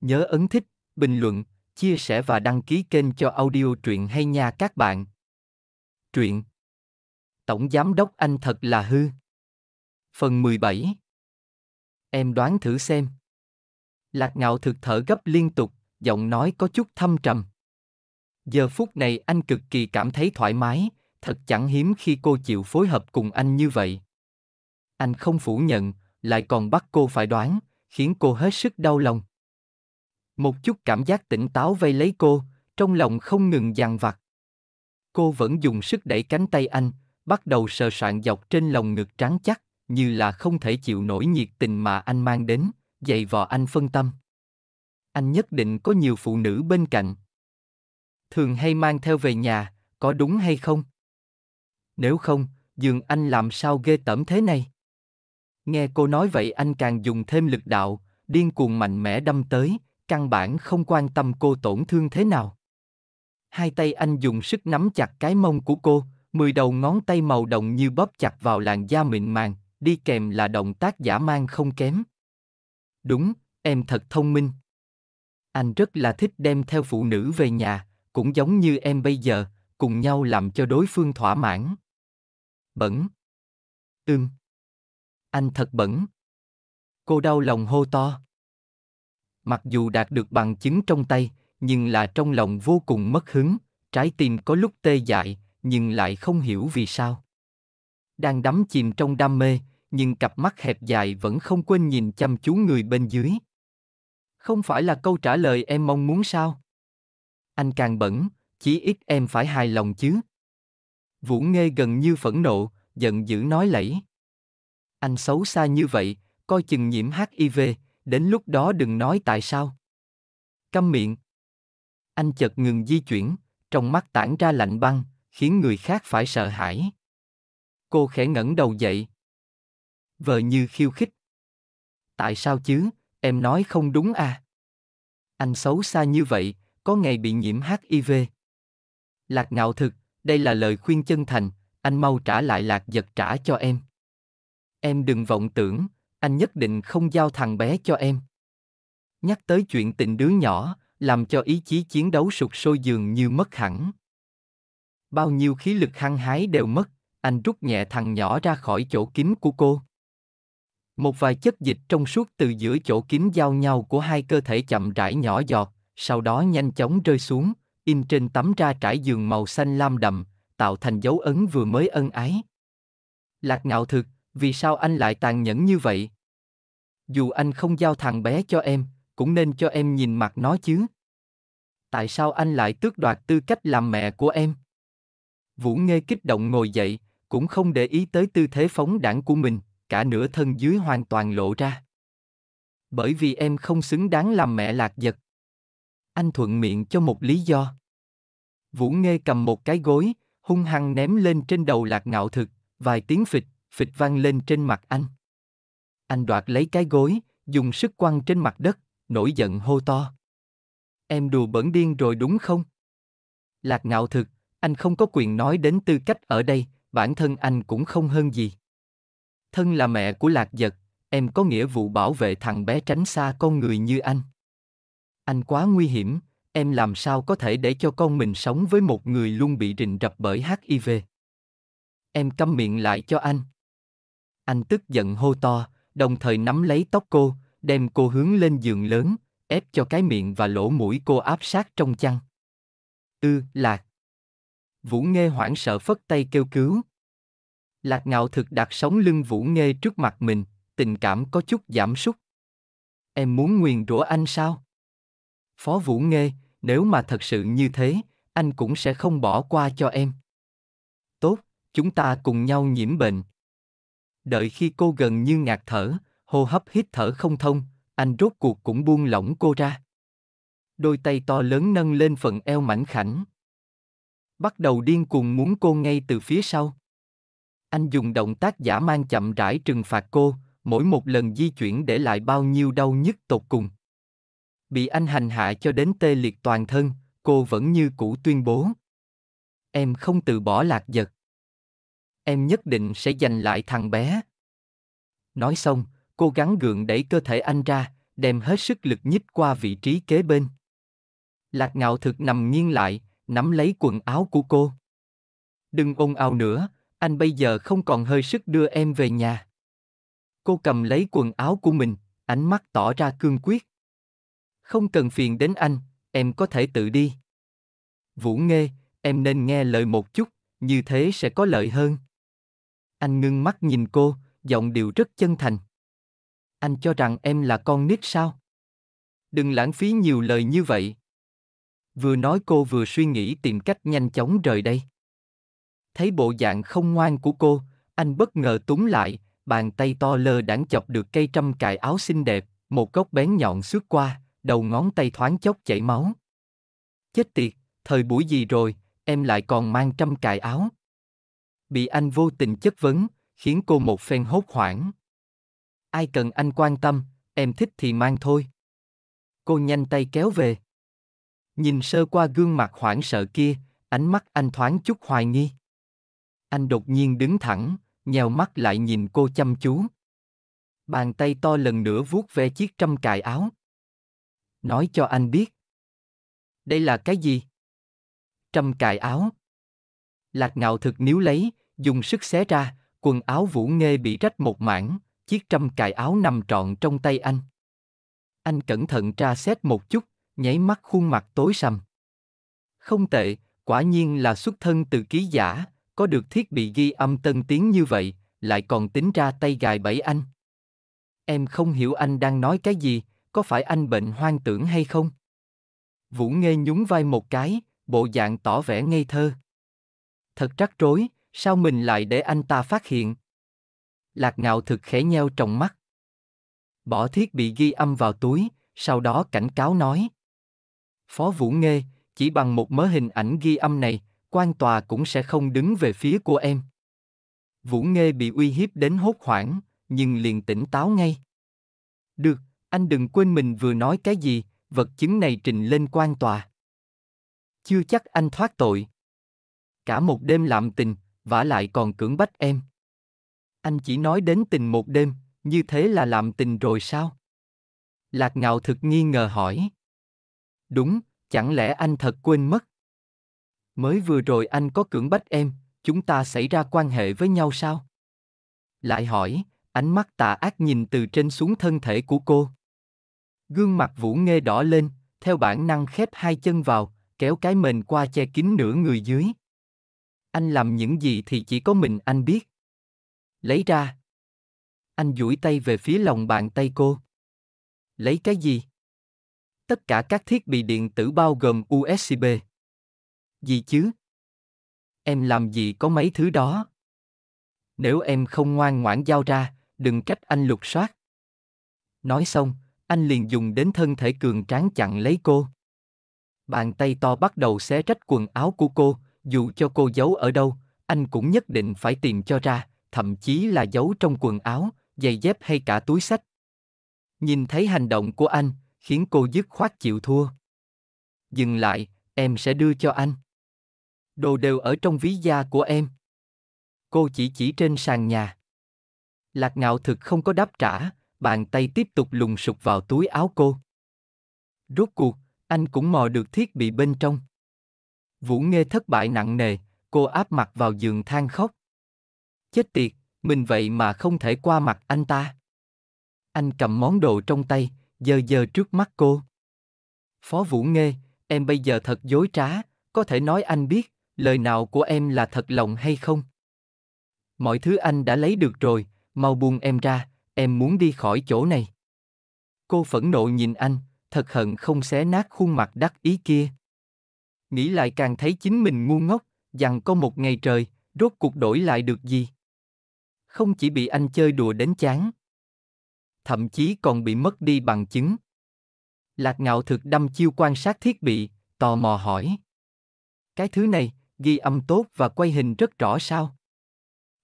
Nhớ ấn thích, bình luận, chia sẻ và đăng ký kênh cho audio truyện hay nha các bạn. Truyện Tổng Giám đốc Anh thật là hư Phần 17 Em đoán thử xem. Lạc ngạo thực thở gấp liên tục, giọng nói có chút thâm trầm. Giờ phút này anh cực kỳ cảm thấy thoải mái, thật chẳng hiếm khi cô chịu phối hợp cùng anh như vậy. Anh không phủ nhận, lại còn bắt cô phải đoán, khiến cô hết sức đau lòng. Một chút cảm giác tỉnh táo vây lấy cô, trong lòng không ngừng dằn vặt. Cô vẫn dùng sức đẩy cánh tay anh, bắt đầu sờ soạn dọc trên lồng ngực trắng chắc, như là không thể chịu nổi nhiệt tình mà anh mang đến, dày vò anh phân tâm. Anh nhất định có nhiều phụ nữ bên cạnh. Thường hay mang theo về nhà, có đúng hay không? Nếu không, giường anh làm sao ghê tởm thế này? Nghe cô nói vậy anh càng dùng thêm lực đạo, điên cuồng mạnh mẽ đâm tới, căn bản không quan tâm cô tổn thương thế nào. Hai tay anh dùng sức nắm chặt cái mông của cô, mười đầu ngón tay màu đồng như bóp chặt vào làn da mịn màng, đi kèm là động tác giả mang không kém. Đúng, em thật thông minh. Anh rất là thích đem theo phụ nữ về nhà, cũng giống như em bây giờ, cùng nhau làm cho đối phương thỏa mãn. Bẩn. Ưm. Anh thật bẩn. Cô đau lòng hô to mặc dù đạt được bằng chứng trong tay nhưng là trong lòng vô cùng mất hứng trái tim có lúc tê dại nhưng lại không hiểu vì sao đang đắm chìm trong đam mê nhưng cặp mắt hẹp dài vẫn không quên nhìn chăm chú người bên dưới không phải là câu trả lời em mong muốn sao anh càng bẩn chỉ ít em phải hài lòng chứ vũ nghe gần như phẫn nộ giận dữ nói lẫy anh xấu xa như vậy coi chừng nhiễm hiv Đến lúc đó đừng nói tại sao. Câm miệng. Anh chợt ngừng di chuyển, trong mắt tản ra lạnh băng, khiến người khác phải sợ hãi. Cô khẽ ngẩng đầu dậy. Vờ như khiêu khích. Tại sao chứ, em nói không đúng à? Anh xấu xa như vậy, có ngày bị nhiễm HIV. Lạc ngạo thực, đây là lời khuyên chân thành, anh mau trả lại lạc giật trả cho em. Em đừng vọng tưởng, anh nhất định không giao thằng bé cho em. Nhắc tới chuyện tình đứa nhỏ, làm cho ý chí chiến đấu sụt sôi dường như mất hẳn. Bao nhiêu khí lực hăng hái đều mất, anh rút nhẹ thằng nhỏ ra khỏi chỗ kín của cô. Một vài chất dịch trong suốt từ giữa chỗ kín giao nhau của hai cơ thể chậm rãi nhỏ giọt, sau đó nhanh chóng rơi xuống, in trên tấm ra trải giường màu xanh lam đậm, tạo thành dấu ấn vừa mới ân ái. Lạc ngạo thực, vì sao anh lại tàn nhẫn như vậy? Dù anh không giao thằng bé cho em, cũng nên cho em nhìn mặt nó chứ. Tại sao anh lại tước đoạt tư cách làm mẹ của em? Vũ Nghê kích động ngồi dậy, cũng không để ý tới tư thế phóng đảng của mình, cả nửa thân dưới hoàn toàn lộ ra. Bởi vì em không xứng đáng làm mẹ lạc giật. Anh thuận miệng cho một lý do. Vũ Nghê cầm một cái gối, hung hăng ném lên trên đầu lạc ngạo thực, vài tiếng phịch, phịch vang lên trên mặt anh. Anh đoạt lấy cái gối, dùng sức quăng trên mặt đất, nổi giận hô to. Em đùa bẩn điên rồi đúng không? Lạc ngạo thực, anh không có quyền nói đến tư cách ở đây, bản thân anh cũng không hơn gì. Thân là mẹ của lạc giật, em có nghĩa vụ bảo vệ thằng bé tránh xa con người như anh. Anh quá nguy hiểm, em làm sao có thể để cho con mình sống với một người luôn bị rình rập bởi HIV. Em câm miệng lại cho anh. Anh tức giận hô to, đồng thời nắm lấy tóc cô, đem cô hướng lên giường lớn, ép cho cái miệng và lỗ mũi cô áp sát trong chăn. Ư, ừ, lạc. Vũ Nghê hoảng sợ phất tay kêu cứu. Lạc ngạo thực đặt sóng lưng Vũ Nghê trước mặt mình, tình cảm có chút giảm sút. Em muốn nguyền rủa anh sao? Phó Vũ Nghê, nếu mà thật sự như thế, anh cũng sẽ không bỏ qua cho em. Tốt, chúng ta cùng nhau nhiễm bệnh. Đợi khi cô gần như ngạt thở, hô hấp hít thở không thông, anh rốt cuộc cũng buông lỏng cô ra. Đôi tay to lớn nâng lên phần eo mảnh khảnh. Bắt đầu điên cuồng muốn cô ngay từ phía sau. Anh dùng động tác giả mang chậm rãi trừng phạt cô, mỗi một lần di chuyển để lại bao nhiêu đau nhức tột cùng. Bị anh hành hạ cho đến tê liệt toàn thân, cô vẫn như cũ tuyên bố. Em không từ bỏ lạc giật em nhất định sẽ giành lại thằng bé. Nói xong, cô gắng gượng đẩy cơ thể anh ra, đem hết sức lực nhích qua vị trí kế bên. Lạc ngạo thực nằm nghiêng lại, nắm lấy quần áo của cô. Đừng ôn ào nữa, anh bây giờ không còn hơi sức đưa em về nhà. Cô cầm lấy quần áo của mình, ánh mắt tỏ ra cương quyết. Không cần phiền đến anh, em có thể tự đi. Vũ Nghê, em nên nghe lời một chút, như thế sẽ có lợi hơn. Anh ngưng mắt nhìn cô, giọng điệu rất chân thành. Anh cho rằng em là con nít sao? Đừng lãng phí nhiều lời như vậy. Vừa nói cô vừa suy nghĩ tìm cách nhanh chóng rời đây. Thấy bộ dạng không ngoan của cô, anh bất ngờ túng lại, bàn tay to lơ đãng chọc được cây trăm cài áo xinh đẹp, một góc bén nhọn xước qua, đầu ngón tay thoáng chốc chảy máu. Chết tiệt, thời buổi gì rồi, em lại còn mang trăm cài áo bị anh vô tình chất vấn, khiến cô một phen hốt hoảng. Ai cần anh quan tâm, em thích thì mang thôi. Cô nhanh tay kéo về. Nhìn sơ qua gương mặt hoảng sợ kia, ánh mắt anh thoáng chút hoài nghi. Anh đột nhiên đứng thẳng, nhèo mắt lại nhìn cô chăm chú. Bàn tay to lần nữa vuốt ve chiếc trăm cài áo. Nói cho anh biết. Đây là cái gì? Trăm cài áo. Lạc ngạo thực níu lấy, dùng sức xé ra, quần áo Vũ Nghê bị rách một mảng, chiếc trăm cài áo nằm trọn trong tay anh. Anh cẩn thận tra xét một chút, nháy mắt khuôn mặt tối sầm. Không tệ, quả nhiên là xuất thân từ ký giả, có được thiết bị ghi âm tân tiến như vậy, lại còn tính ra tay gài bẫy anh. Em không hiểu anh đang nói cái gì, có phải anh bệnh hoang tưởng hay không? Vũ Nghê nhún vai một cái, bộ dạng tỏ vẻ ngây thơ. Thật rắc rối, Sao mình lại để anh ta phát hiện? Lạc ngạo thực khẽ nheo trong mắt. Bỏ thiết bị ghi âm vào túi, sau đó cảnh cáo nói. Phó Vũ Nghê, chỉ bằng một mớ hình ảnh ghi âm này, quan tòa cũng sẽ không đứng về phía của em. Vũ Nghê bị uy hiếp đến hốt hoảng, nhưng liền tỉnh táo ngay. Được, anh đừng quên mình vừa nói cái gì, vật chứng này trình lên quan tòa. Chưa chắc anh thoát tội. Cả một đêm lạm tình, vả lại còn cưỡng bách em. Anh chỉ nói đến tình một đêm, như thế là làm tình rồi sao? Lạc ngạo thực nghi ngờ hỏi. Đúng, chẳng lẽ anh thật quên mất? Mới vừa rồi anh có cưỡng bách em, chúng ta xảy ra quan hệ với nhau sao? Lại hỏi, ánh mắt tà ác nhìn từ trên xuống thân thể của cô. Gương mặt Vũ nghe đỏ lên, theo bản năng khép hai chân vào, kéo cái mền qua che kín nửa người dưới. Anh làm những gì thì chỉ có mình anh biết. Lấy ra. Anh duỗi tay về phía lòng bàn tay cô. Lấy cái gì? Tất cả các thiết bị điện tử bao gồm USB. Gì chứ? Em làm gì có mấy thứ đó? Nếu em không ngoan ngoãn giao ra, đừng trách anh lục soát. Nói xong, anh liền dùng đến thân thể cường tráng chặn lấy cô. Bàn tay to bắt đầu xé rách quần áo của cô, dù cho cô giấu ở đâu, anh cũng nhất định phải tìm cho ra, thậm chí là giấu trong quần áo, giày dép hay cả túi sách. Nhìn thấy hành động của anh, khiến cô dứt khoát chịu thua. Dừng lại, em sẽ đưa cho anh. Đồ đều ở trong ví da của em. Cô chỉ chỉ trên sàn nhà. Lạc ngạo thực không có đáp trả, bàn tay tiếp tục lùng sụp vào túi áo cô. Rốt cuộc, anh cũng mò được thiết bị bên trong. Vũ Nghê thất bại nặng nề, cô áp mặt vào giường than khóc. Chết tiệt, mình vậy mà không thể qua mặt anh ta. Anh cầm món đồ trong tay, dơ dơ trước mắt cô. Phó Vũ Nghê, em bây giờ thật dối trá, có thể nói anh biết, lời nào của em là thật lòng hay không? Mọi thứ anh đã lấy được rồi, mau buông em ra, em muốn đi khỏi chỗ này. Cô phẫn nộ nhìn anh, thật hận không xé nát khuôn mặt đắc ý kia nghĩ lại càng thấy chính mình ngu ngốc, dằn có một ngày trời, rốt cuộc đổi lại được gì. Không chỉ bị anh chơi đùa đến chán, thậm chí còn bị mất đi bằng chứng. Lạc ngạo thực đâm chiêu quan sát thiết bị, tò mò hỏi. Cái thứ này, ghi âm tốt và quay hình rất rõ sao?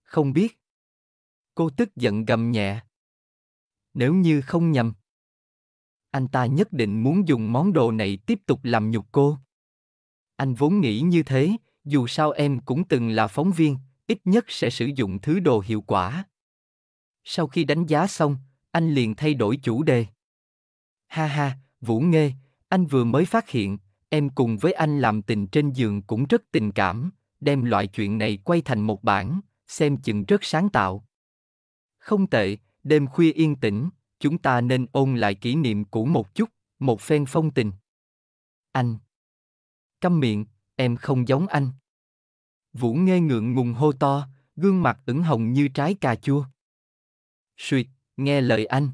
Không biết. Cô tức giận gầm nhẹ. Nếu như không nhầm, anh ta nhất định muốn dùng món đồ này tiếp tục làm nhục cô. Anh vốn nghĩ như thế, dù sao em cũng từng là phóng viên, ít nhất sẽ sử dụng thứ đồ hiệu quả. Sau khi đánh giá xong, anh liền thay đổi chủ đề. Ha ha, Vũ Nghê, anh vừa mới phát hiện, em cùng với anh làm tình trên giường cũng rất tình cảm, đem loại chuyện này quay thành một bản, xem chừng rất sáng tạo. Không tệ, đêm khuya yên tĩnh, chúng ta nên ôn lại kỷ niệm cũ một chút, một phen phong tình. Anh, câm miệng, em không giống anh. Vũ nghe ngượng ngùng hô to, gương mặt ửng hồng như trái cà chua. Suyệt, nghe lời anh.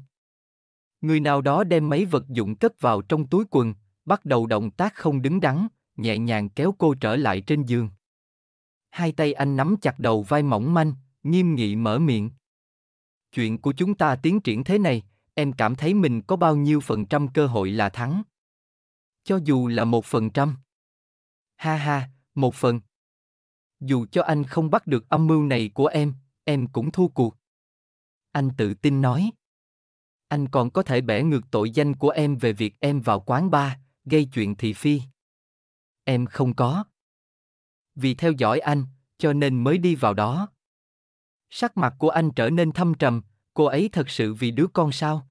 Người nào đó đem mấy vật dụng cất vào trong túi quần, bắt đầu động tác không đứng đắn, nhẹ nhàng kéo cô trở lại trên giường. Hai tay anh nắm chặt đầu vai mỏng manh, nghiêm nghị mở miệng. Chuyện của chúng ta tiến triển thế này, em cảm thấy mình có bao nhiêu phần trăm cơ hội là thắng? Cho dù là một phần trăm. Ha ha, một phần. Dù cho anh không bắt được âm mưu này của em, em cũng thua cuộc. Anh tự tin nói. Anh còn có thể bẻ ngược tội danh của em về việc em vào quán bar, gây chuyện thị phi. Em không có. Vì theo dõi anh, cho nên mới đi vào đó. Sắc mặt của anh trở nên thâm trầm, cô ấy thật sự vì đứa con sao?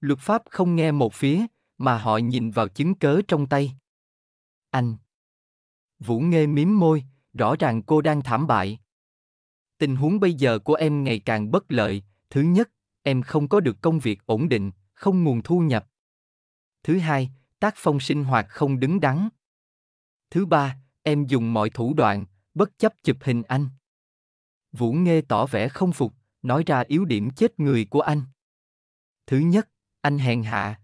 Luật pháp không nghe một phía, mà họ nhìn vào chứng cớ trong tay. Anh Vũ Nghê mím môi, rõ ràng cô đang thảm bại. Tình huống bây giờ của em ngày càng bất lợi, thứ nhất, em không có được công việc ổn định, không nguồn thu nhập. Thứ hai, tác phong sinh hoạt không đứng đắn. Thứ ba, em dùng mọi thủ đoạn, bất chấp chụp hình anh. Vũ Nghê tỏ vẻ không phục, nói ra yếu điểm chết người của anh. Thứ nhất, anh hèn hạ.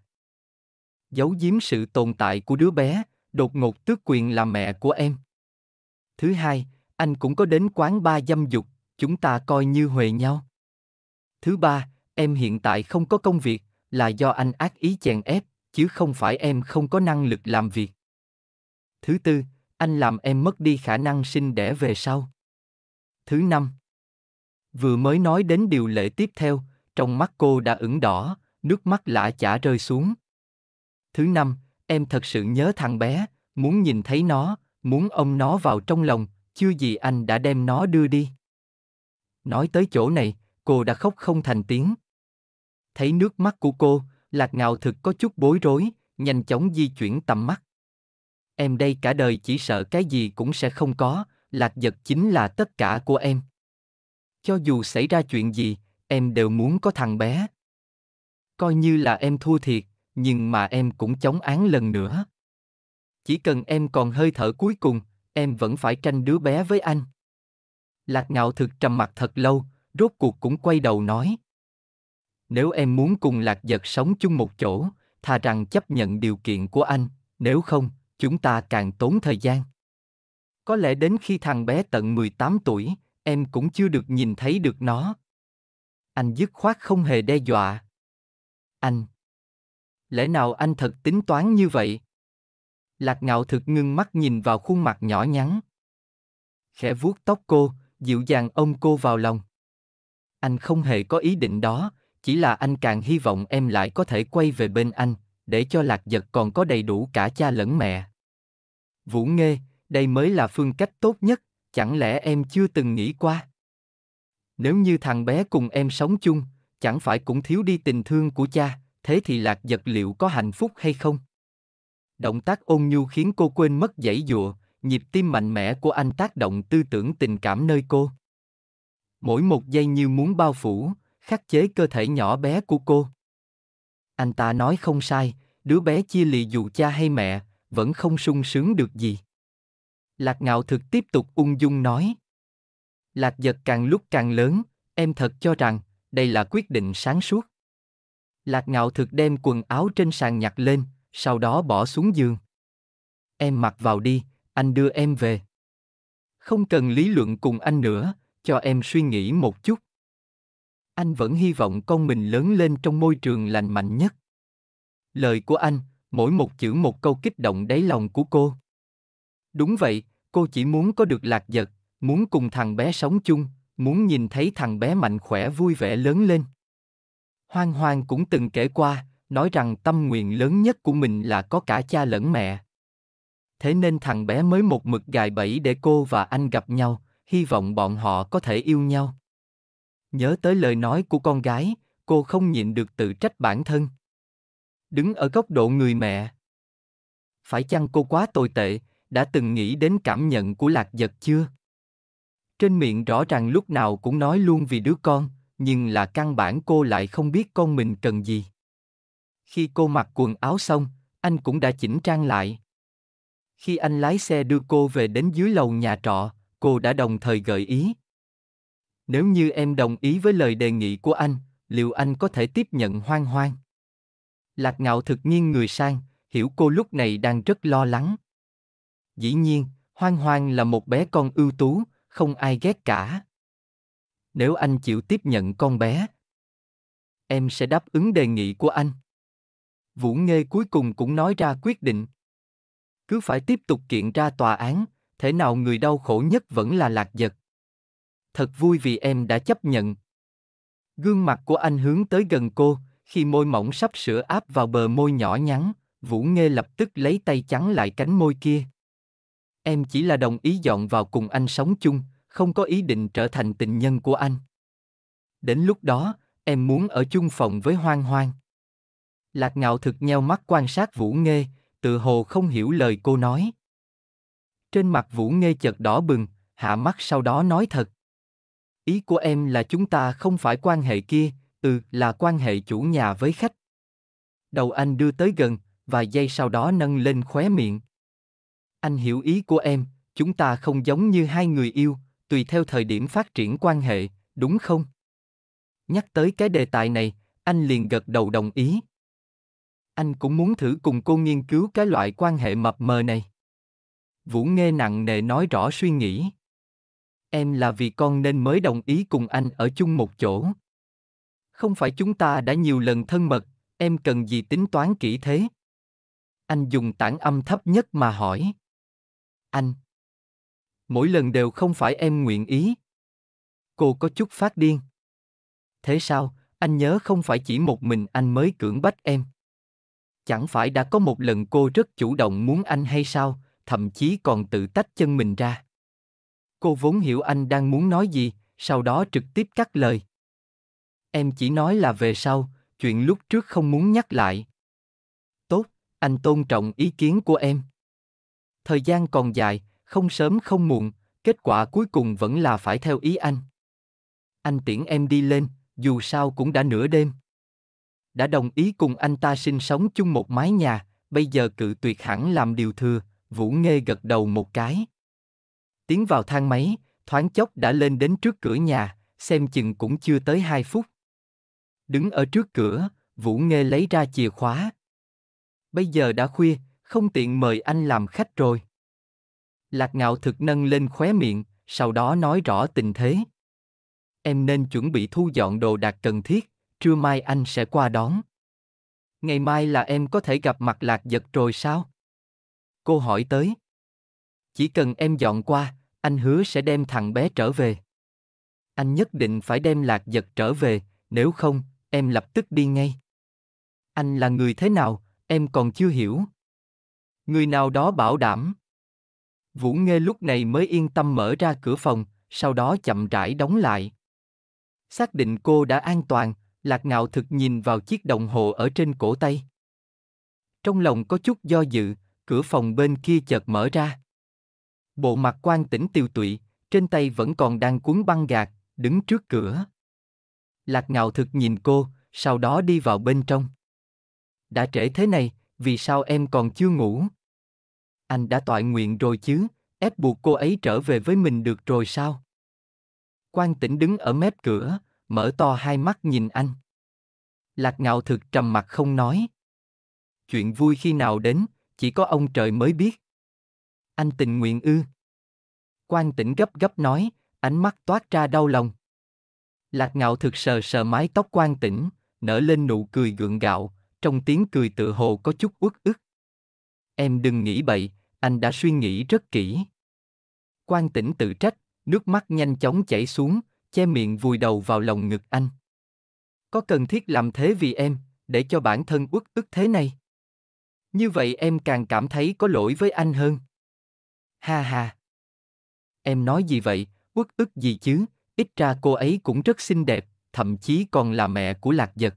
Giấu giếm sự tồn tại của đứa bé, đột ngột tước quyền là mẹ của em. Thứ hai, anh cũng có đến quán ba dâm dục, chúng ta coi như huề nhau. Thứ ba, em hiện tại không có công việc, là do anh ác ý chèn ép, chứ không phải em không có năng lực làm việc. Thứ tư, anh làm em mất đi khả năng sinh đẻ về sau. Thứ năm, vừa mới nói đến điều lệ tiếp theo, trong mắt cô đã ửng đỏ, nước mắt lã chả rơi xuống. Thứ năm, em thật sự nhớ thằng bé, muốn nhìn thấy nó, muốn ôm nó vào trong lòng, chưa gì anh đã đem nó đưa đi. Nói tới chỗ này, cô đã khóc không thành tiếng. Thấy nước mắt của cô, lạc ngạo thực có chút bối rối, nhanh chóng di chuyển tầm mắt. Em đây cả đời chỉ sợ cái gì cũng sẽ không có, lạc giật chính là tất cả của em. Cho dù xảy ra chuyện gì, em đều muốn có thằng bé. Coi như là em thua thiệt, nhưng mà em cũng chống án lần nữa. Chỉ cần em còn hơi thở cuối cùng, em vẫn phải tranh đứa bé với anh. Lạc ngạo thực trầm mặt thật lâu, rốt cuộc cũng quay đầu nói. Nếu em muốn cùng lạc giật sống chung một chỗ, thà rằng chấp nhận điều kiện của anh, nếu không, chúng ta càng tốn thời gian. Có lẽ đến khi thằng bé tận 18 tuổi, em cũng chưa được nhìn thấy được nó. Anh dứt khoát không hề đe dọa. Anh, lẽ nào anh thật tính toán như vậy? Lạc ngạo thực ngưng mắt nhìn vào khuôn mặt nhỏ nhắn. Khẽ vuốt tóc cô, dịu dàng ôm cô vào lòng. Anh không hề có ý định đó, chỉ là anh càng hy vọng em lại có thể quay về bên anh, để cho lạc giật còn có đầy đủ cả cha lẫn mẹ. Vũ Nghê, đây mới là phương cách tốt nhất, chẳng lẽ em chưa từng nghĩ qua? Nếu như thằng bé cùng em sống chung, chẳng phải cũng thiếu đi tình thương của cha, thế thì lạc giật liệu có hạnh phúc hay không? Động tác ôn nhu khiến cô quên mất dãy dụa, nhịp tim mạnh mẽ của anh tác động tư tưởng tình cảm nơi cô. Mỗi một giây như muốn bao phủ, khắc chế cơ thể nhỏ bé của cô. Anh ta nói không sai, đứa bé chia lì dù cha hay mẹ, vẫn không sung sướng được gì. Lạc ngạo thực tiếp tục ung dung nói. Lạc giật càng lúc càng lớn, em thật cho rằng, đây là quyết định sáng suốt. Lạc ngạo thực đem quần áo trên sàn nhặt lên, sau đó bỏ xuống giường. Em mặc vào đi, anh đưa em về. Không cần lý luận cùng anh nữa, cho em suy nghĩ một chút. Anh vẫn hy vọng con mình lớn lên trong môi trường lành mạnh nhất. Lời của anh, mỗi một chữ một câu kích động đáy lòng của cô. Đúng vậy, cô chỉ muốn có được lạc giật, muốn cùng thằng bé sống chung, muốn nhìn thấy thằng bé mạnh khỏe vui vẻ lớn lên. Hoang Hoang cũng từng kể qua, nói rằng tâm nguyện lớn nhất của mình là có cả cha lẫn mẹ. Thế nên thằng bé mới một mực gài bẫy để cô và anh gặp nhau, hy vọng bọn họ có thể yêu nhau. Nhớ tới lời nói của con gái, cô không nhịn được tự trách bản thân. Đứng ở góc độ người mẹ. Phải chăng cô quá tồi tệ, đã từng nghĩ đến cảm nhận của lạc giật chưa? Trên miệng rõ ràng lúc nào cũng nói luôn vì đứa con, nhưng là căn bản cô lại không biết con mình cần gì. Khi cô mặc quần áo xong, anh cũng đã chỉnh trang lại. Khi anh lái xe đưa cô về đến dưới lầu nhà trọ, cô đã đồng thời gợi ý. Nếu như em đồng ý với lời đề nghị của anh, liệu anh có thể tiếp nhận hoang hoang? Lạc ngạo thực nhiên người sang, hiểu cô lúc này đang rất lo lắng. Dĩ nhiên, hoang hoang là một bé con ưu tú, không ai ghét cả nếu anh chịu tiếp nhận con bé em sẽ đáp ứng đề nghị của anh vũ nghê cuối cùng cũng nói ra quyết định cứ phải tiếp tục kiện ra tòa án thế nào người đau khổ nhất vẫn là lạc vật. thật vui vì em đã chấp nhận gương mặt của anh hướng tới gần cô khi môi mỏng sắp sửa áp vào bờ môi nhỏ nhắn vũ nghê lập tức lấy tay chắn lại cánh môi kia em chỉ là đồng ý dọn vào cùng anh sống chung không có ý định trở thành tình nhân của anh. Đến lúc đó, em muốn ở chung phòng với Hoang Hoang. Lạc Ngạo thực nheo mắt quan sát Vũ Nghê, tự hồ không hiểu lời cô nói. Trên mặt Vũ Nghê chợt đỏ bừng, hạ mắt sau đó nói thật. Ý của em là chúng ta không phải quan hệ kia, ừ, là quan hệ chủ nhà với khách. Đầu anh đưa tới gần, vài giây sau đó nâng lên khóe miệng. Anh hiểu ý của em, chúng ta không giống như hai người yêu, tùy theo thời điểm phát triển quan hệ, đúng không? Nhắc tới cái đề tài này, anh liền gật đầu đồng ý. Anh cũng muốn thử cùng cô nghiên cứu cái loại quan hệ mập mờ này. Vũ nghe nặng nề nói rõ suy nghĩ. Em là vì con nên mới đồng ý cùng anh ở chung một chỗ. Không phải chúng ta đã nhiều lần thân mật, em cần gì tính toán kỹ thế? Anh dùng tảng âm thấp nhất mà hỏi. Anh, mỗi lần đều không phải em nguyện ý. Cô có chút phát điên. Thế sao, anh nhớ không phải chỉ một mình anh mới cưỡng bách em. Chẳng phải đã có một lần cô rất chủ động muốn anh hay sao, thậm chí còn tự tách chân mình ra. Cô vốn hiểu anh đang muốn nói gì, sau đó trực tiếp cắt lời. Em chỉ nói là về sau, chuyện lúc trước không muốn nhắc lại. Tốt, anh tôn trọng ý kiến của em. Thời gian còn dài, không sớm không muộn, kết quả cuối cùng vẫn là phải theo ý anh. Anh tiễn em đi lên, dù sao cũng đã nửa đêm. Đã đồng ý cùng anh ta sinh sống chung một mái nhà, bây giờ cự tuyệt hẳn làm điều thừa, Vũ Nghê gật đầu một cái. Tiến vào thang máy, thoáng chốc đã lên đến trước cửa nhà, xem chừng cũng chưa tới 2 phút. Đứng ở trước cửa, Vũ Nghê lấy ra chìa khóa. Bây giờ đã khuya, không tiện mời anh làm khách rồi. Lạc ngạo thực nâng lên khóe miệng, sau đó nói rõ tình thế. Em nên chuẩn bị thu dọn đồ đạc cần thiết, trưa mai anh sẽ qua đón. Ngày mai là em có thể gặp mặt lạc giật rồi sao? Cô hỏi tới. Chỉ cần em dọn qua, anh hứa sẽ đem thằng bé trở về. Anh nhất định phải đem lạc giật trở về, nếu không, em lập tức đi ngay. Anh là người thế nào, em còn chưa hiểu. Người nào đó bảo đảm. Vũ Nghê lúc này mới yên tâm mở ra cửa phòng, sau đó chậm rãi đóng lại. Xác định cô đã an toàn, Lạc Ngạo thực nhìn vào chiếc đồng hồ ở trên cổ tay. Trong lòng có chút do dự, cửa phòng bên kia chợt mở ra. Bộ mặt quan tỉnh tiêu tụy, trên tay vẫn còn đang cuốn băng gạc, đứng trước cửa. Lạc Ngạo thực nhìn cô, sau đó đi vào bên trong. Đã trễ thế này, vì sao em còn chưa ngủ? anh đã tọa nguyện rồi chứ, ép buộc cô ấy trở về với mình được rồi sao? Quan tỉnh đứng ở mép cửa, mở to hai mắt nhìn anh. Lạc ngạo thực trầm mặt không nói. Chuyện vui khi nào đến, chỉ có ông trời mới biết. Anh tình nguyện ư. Quan tỉnh gấp gấp nói, ánh mắt toát ra đau lòng. Lạc ngạo thực sờ sờ mái tóc quan tỉnh, nở lên nụ cười gượng gạo, trong tiếng cười tự hồ có chút uất ức. Em đừng nghĩ bậy, anh đã suy nghĩ rất kỹ. Quan tỉnh tự trách, nước mắt nhanh chóng chảy xuống, che miệng vùi đầu vào lòng ngực anh. Có cần thiết làm thế vì em, để cho bản thân uất ức thế này? Như vậy em càng cảm thấy có lỗi với anh hơn. Ha ha. Em nói gì vậy, uất ức gì chứ, ít ra cô ấy cũng rất xinh đẹp, thậm chí còn là mẹ của lạc giật.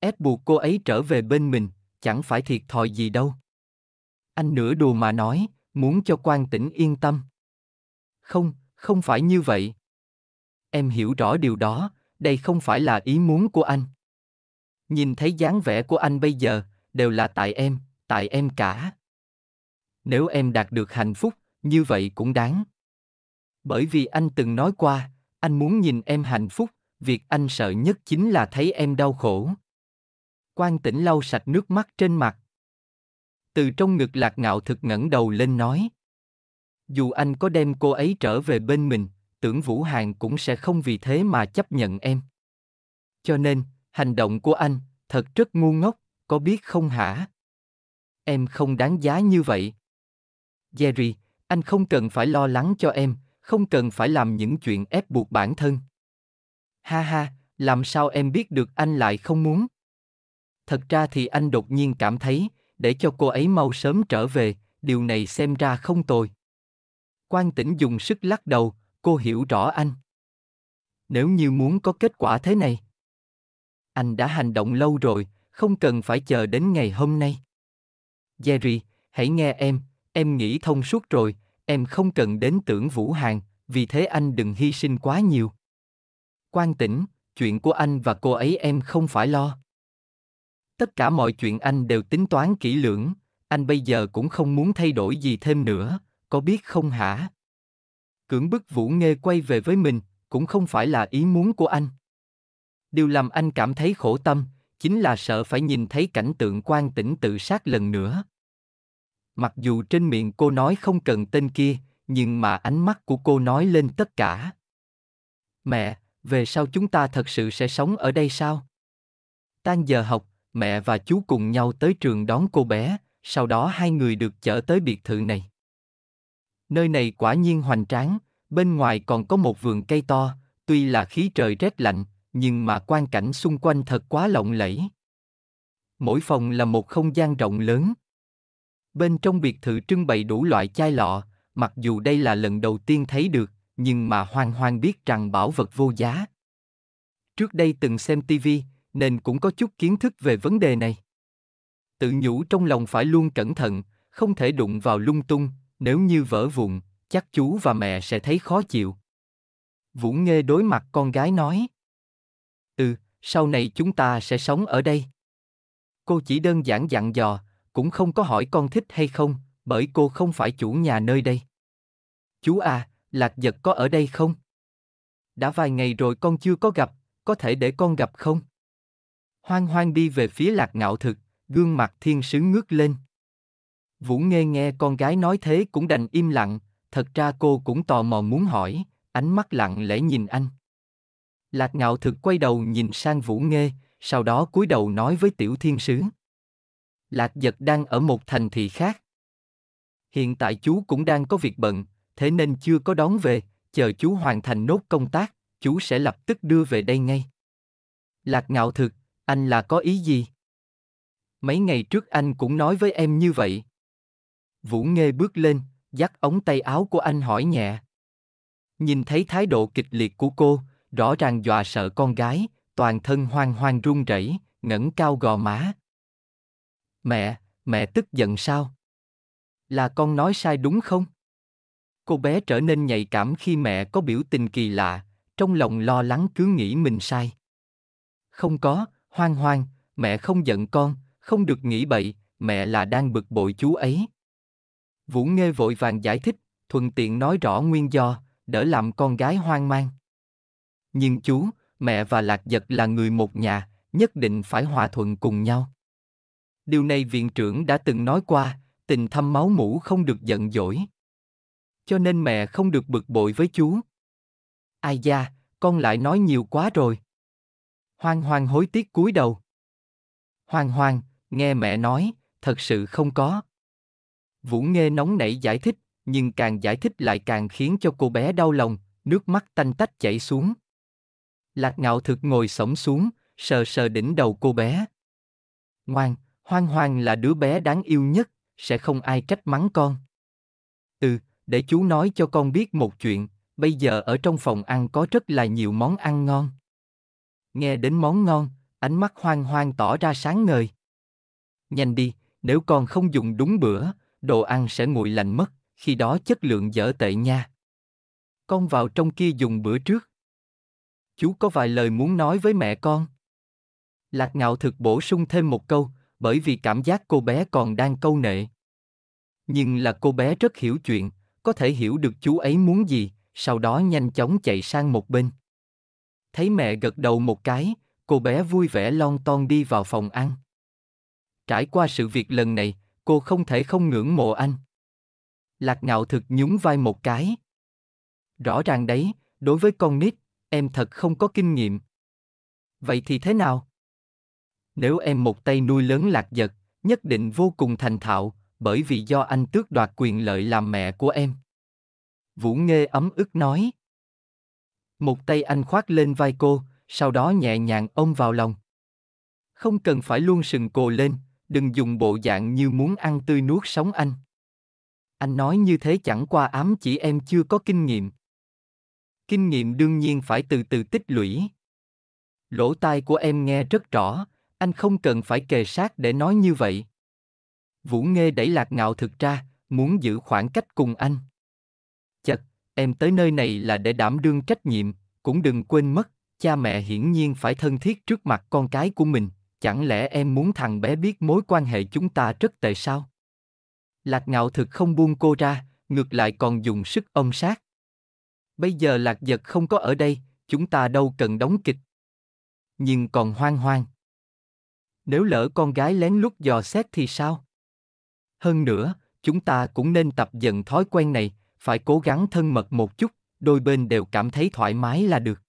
Ép buộc cô ấy trở về bên mình, chẳng phải thiệt thòi gì đâu. Anh nửa đùa mà nói, muốn cho quan tỉnh yên tâm. Không, không phải như vậy. Em hiểu rõ điều đó, đây không phải là ý muốn của anh. Nhìn thấy dáng vẻ của anh bây giờ, đều là tại em, tại em cả. Nếu em đạt được hạnh phúc, như vậy cũng đáng. Bởi vì anh từng nói qua, anh muốn nhìn em hạnh phúc, việc anh sợ nhất chính là thấy em đau khổ. Quan tỉnh lau sạch nước mắt trên mặt từ trong ngực lạc ngạo thực ngẩng đầu lên nói. Dù anh có đem cô ấy trở về bên mình, tưởng Vũ hàn cũng sẽ không vì thế mà chấp nhận em. Cho nên, hành động của anh, thật rất ngu ngốc, có biết không hả? Em không đáng giá như vậy. Jerry, anh không cần phải lo lắng cho em, không cần phải làm những chuyện ép buộc bản thân. Ha ha, làm sao em biết được anh lại không muốn? Thật ra thì anh đột nhiên cảm thấy, để cho cô ấy mau sớm trở về, điều này xem ra không tồi. Quan tỉnh dùng sức lắc đầu, cô hiểu rõ anh. Nếu như muốn có kết quả thế này, anh đã hành động lâu rồi, không cần phải chờ đến ngày hôm nay. Jerry, hãy nghe em, em nghĩ thông suốt rồi, em không cần đến tưởng Vũ Hàng, vì thế anh đừng hy sinh quá nhiều. Quan tỉnh, chuyện của anh và cô ấy em không phải lo tất cả mọi chuyện anh đều tính toán kỹ lưỡng, anh bây giờ cũng không muốn thay đổi gì thêm nữa, có biết không hả? Cưỡng bức Vũ Nghê quay về với mình, cũng không phải là ý muốn của anh. Điều làm anh cảm thấy khổ tâm, chính là sợ phải nhìn thấy cảnh tượng quan tỉnh tự sát lần nữa. Mặc dù trên miệng cô nói không cần tên kia, nhưng mà ánh mắt của cô nói lên tất cả. Mẹ, về sau chúng ta thật sự sẽ sống ở đây sao? Tan giờ học, mẹ và chú cùng nhau tới trường đón cô bé, sau đó hai người được chở tới biệt thự này. Nơi này quả nhiên hoành tráng, bên ngoài còn có một vườn cây to, tuy là khí trời rét lạnh, nhưng mà quang cảnh xung quanh thật quá lộng lẫy. Mỗi phòng là một không gian rộng lớn. Bên trong biệt thự trưng bày đủ loại chai lọ, mặc dù đây là lần đầu tiên thấy được, nhưng mà hoang hoang biết rằng bảo vật vô giá. Trước đây từng xem tivi, nên cũng có chút kiến thức về vấn đề này. Tự nhủ trong lòng phải luôn cẩn thận, không thể đụng vào lung tung, nếu như vỡ vụn, chắc chú và mẹ sẽ thấy khó chịu. Vũ Nghê đối mặt con gái nói. Ừ, sau này chúng ta sẽ sống ở đây. Cô chỉ đơn giản dặn dò, cũng không có hỏi con thích hay không, bởi cô không phải chủ nhà nơi đây. Chú à, lạc giật có ở đây không? Đã vài ngày rồi con chưa có gặp, có thể để con gặp không? hoang hoang đi về phía lạc ngạo thực, gương mặt thiên sứ ngước lên. Vũ nghe nghe con gái nói thế cũng đành im lặng, thật ra cô cũng tò mò muốn hỏi, ánh mắt lặng lẽ nhìn anh. Lạc ngạo thực quay đầu nhìn sang Vũ Nghe, sau đó cúi đầu nói với tiểu thiên sứ. Lạc giật đang ở một thành thị khác. Hiện tại chú cũng đang có việc bận, thế nên chưa có đón về, chờ chú hoàn thành nốt công tác, chú sẽ lập tức đưa về đây ngay. Lạc ngạo thực, anh là có ý gì? Mấy ngày trước anh cũng nói với em như vậy. Vũ Nghê bước lên, dắt ống tay áo của anh hỏi nhẹ. Nhìn thấy thái độ kịch liệt của cô, rõ ràng dọa sợ con gái, toàn thân hoang hoang run rẩy, ngẩng cao gò má. Mẹ, mẹ tức giận sao? Là con nói sai đúng không? Cô bé trở nên nhạy cảm khi mẹ có biểu tình kỳ lạ, trong lòng lo lắng cứ nghĩ mình sai. Không có, Hoang hoang, mẹ không giận con, không được nghĩ bậy, mẹ là đang bực bội chú ấy. Vũ Nghê vội vàng giải thích, thuận tiện nói rõ nguyên do, đỡ làm con gái hoang mang. Nhưng chú, mẹ và Lạc Giật là người một nhà, nhất định phải hòa thuận cùng nhau. Điều này viện trưởng đã từng nói qua, tình thâm máu mũ không được giận dỗi. Cho nên mẹ không được bực bội với chú. Ai da, con lại nói nhiều quá rồi. Hoàng Hoàng hối tiếc cúi đầu. Hoàng Hoàng, nghe mẹ nói, thật sự không có. Vũ Nghê nóng nảy giải thích, nhưng càng giải thích lại càng khiến cho cô bé đau lòng, nước mắt tanh tách chảy xuống. Lạc ngạo thực ngồi sổng xuống, sờ sờ đỉnh đầu cô bé. Ngoan, Hoang Hoang là đứa bé đáng yêu nhất, sẽ không ai trách mắng con. Ừ, để chú nói cho con biết một chuyện, bây giờ ở trong phòng ăn có rất là nhiều món ăn ngon nghe đến món ngon, ánh mắt hoang hoang tỏ ra sáng ngời. Nhanh đi, nếu con không dùng đúng bữa, đồ ăn sẽ nguội lạnh mất, khi đó chất lượng dở tệ nha. Con vào trong kia dùng bữa trước. Chú có vài lời muốn nói với mẹ con. Lạc ngạo thực bổ sung thêm một câu, bởi vì cảm giác cô bé còn đang câu nệ. Nhưng là cô bé rất hiểu chuyện, có thể hiểu được chú ấy muốn gì, sau đó nhanh chóng chạy sang một bên. Thấy mẹ gật đầu một cái, cô bé vui vẻ lon ton đi vào phòng ăn. Trải qua sự việc lần này, cô không thể không ngưỡng mộ anh. Lạc ngạo thực nhún vai một cái. Rõ ràng đấy, đối với con nít, em thật không có kinh nghiệm. Vậy thì thế nào? Nếu em một tay nuôi lớn lạc giật, nhất định vô cùng thành thạo, bởi vì do anh tước đoạt quyền lợi làm mẹ của em. Vũ Nghê ấm ức nói. Một tay anh khoác lên vai cô, sau đó nhẹ nhàng ôm vào lòng. Không cần phải luôn sừng cồ lên, đừng dùng bộ dạng như muốn ăn tươi nuốt sống anh. Anh nói như thế chẳng qua ám chỉ em chưa có kinh nghiệm. Kinh nghiệm đương nhiên phải từ từ tích lũy. Lỗ tai của em nghe rất rõ, anh không cần phải kề sát để nói như vậy. Vũ Nghê đẩy lạc ngạo thực ra, muốn giữ khoảng cách cùng anh. Chật, em tới nơi này là để đảm đương trách nhiệm, cũng đừng quên mất, cha mẹ hiển nhiên phải thân thiết trước mặt con cái của mình, chẳng lẽ em muốn thằng bé biết mối quan hệ chúng ta rất tệ sao? Lạc ngạo thực không buông cô ra, ngược lại còn dùng sức ôm sát. Bây giờ lạc giật không có ở đây, chúng ta đâu cần đóng kịch. Nhưng còn hoang hoang. Nếu lỡ con gái lén lút dò xét thì sao? Hơn nữa, chúng ta cũng nên tập dần thói quen này, phải cố gắng thân mật một chút đôi bên đều cảm thấy thoải mái là được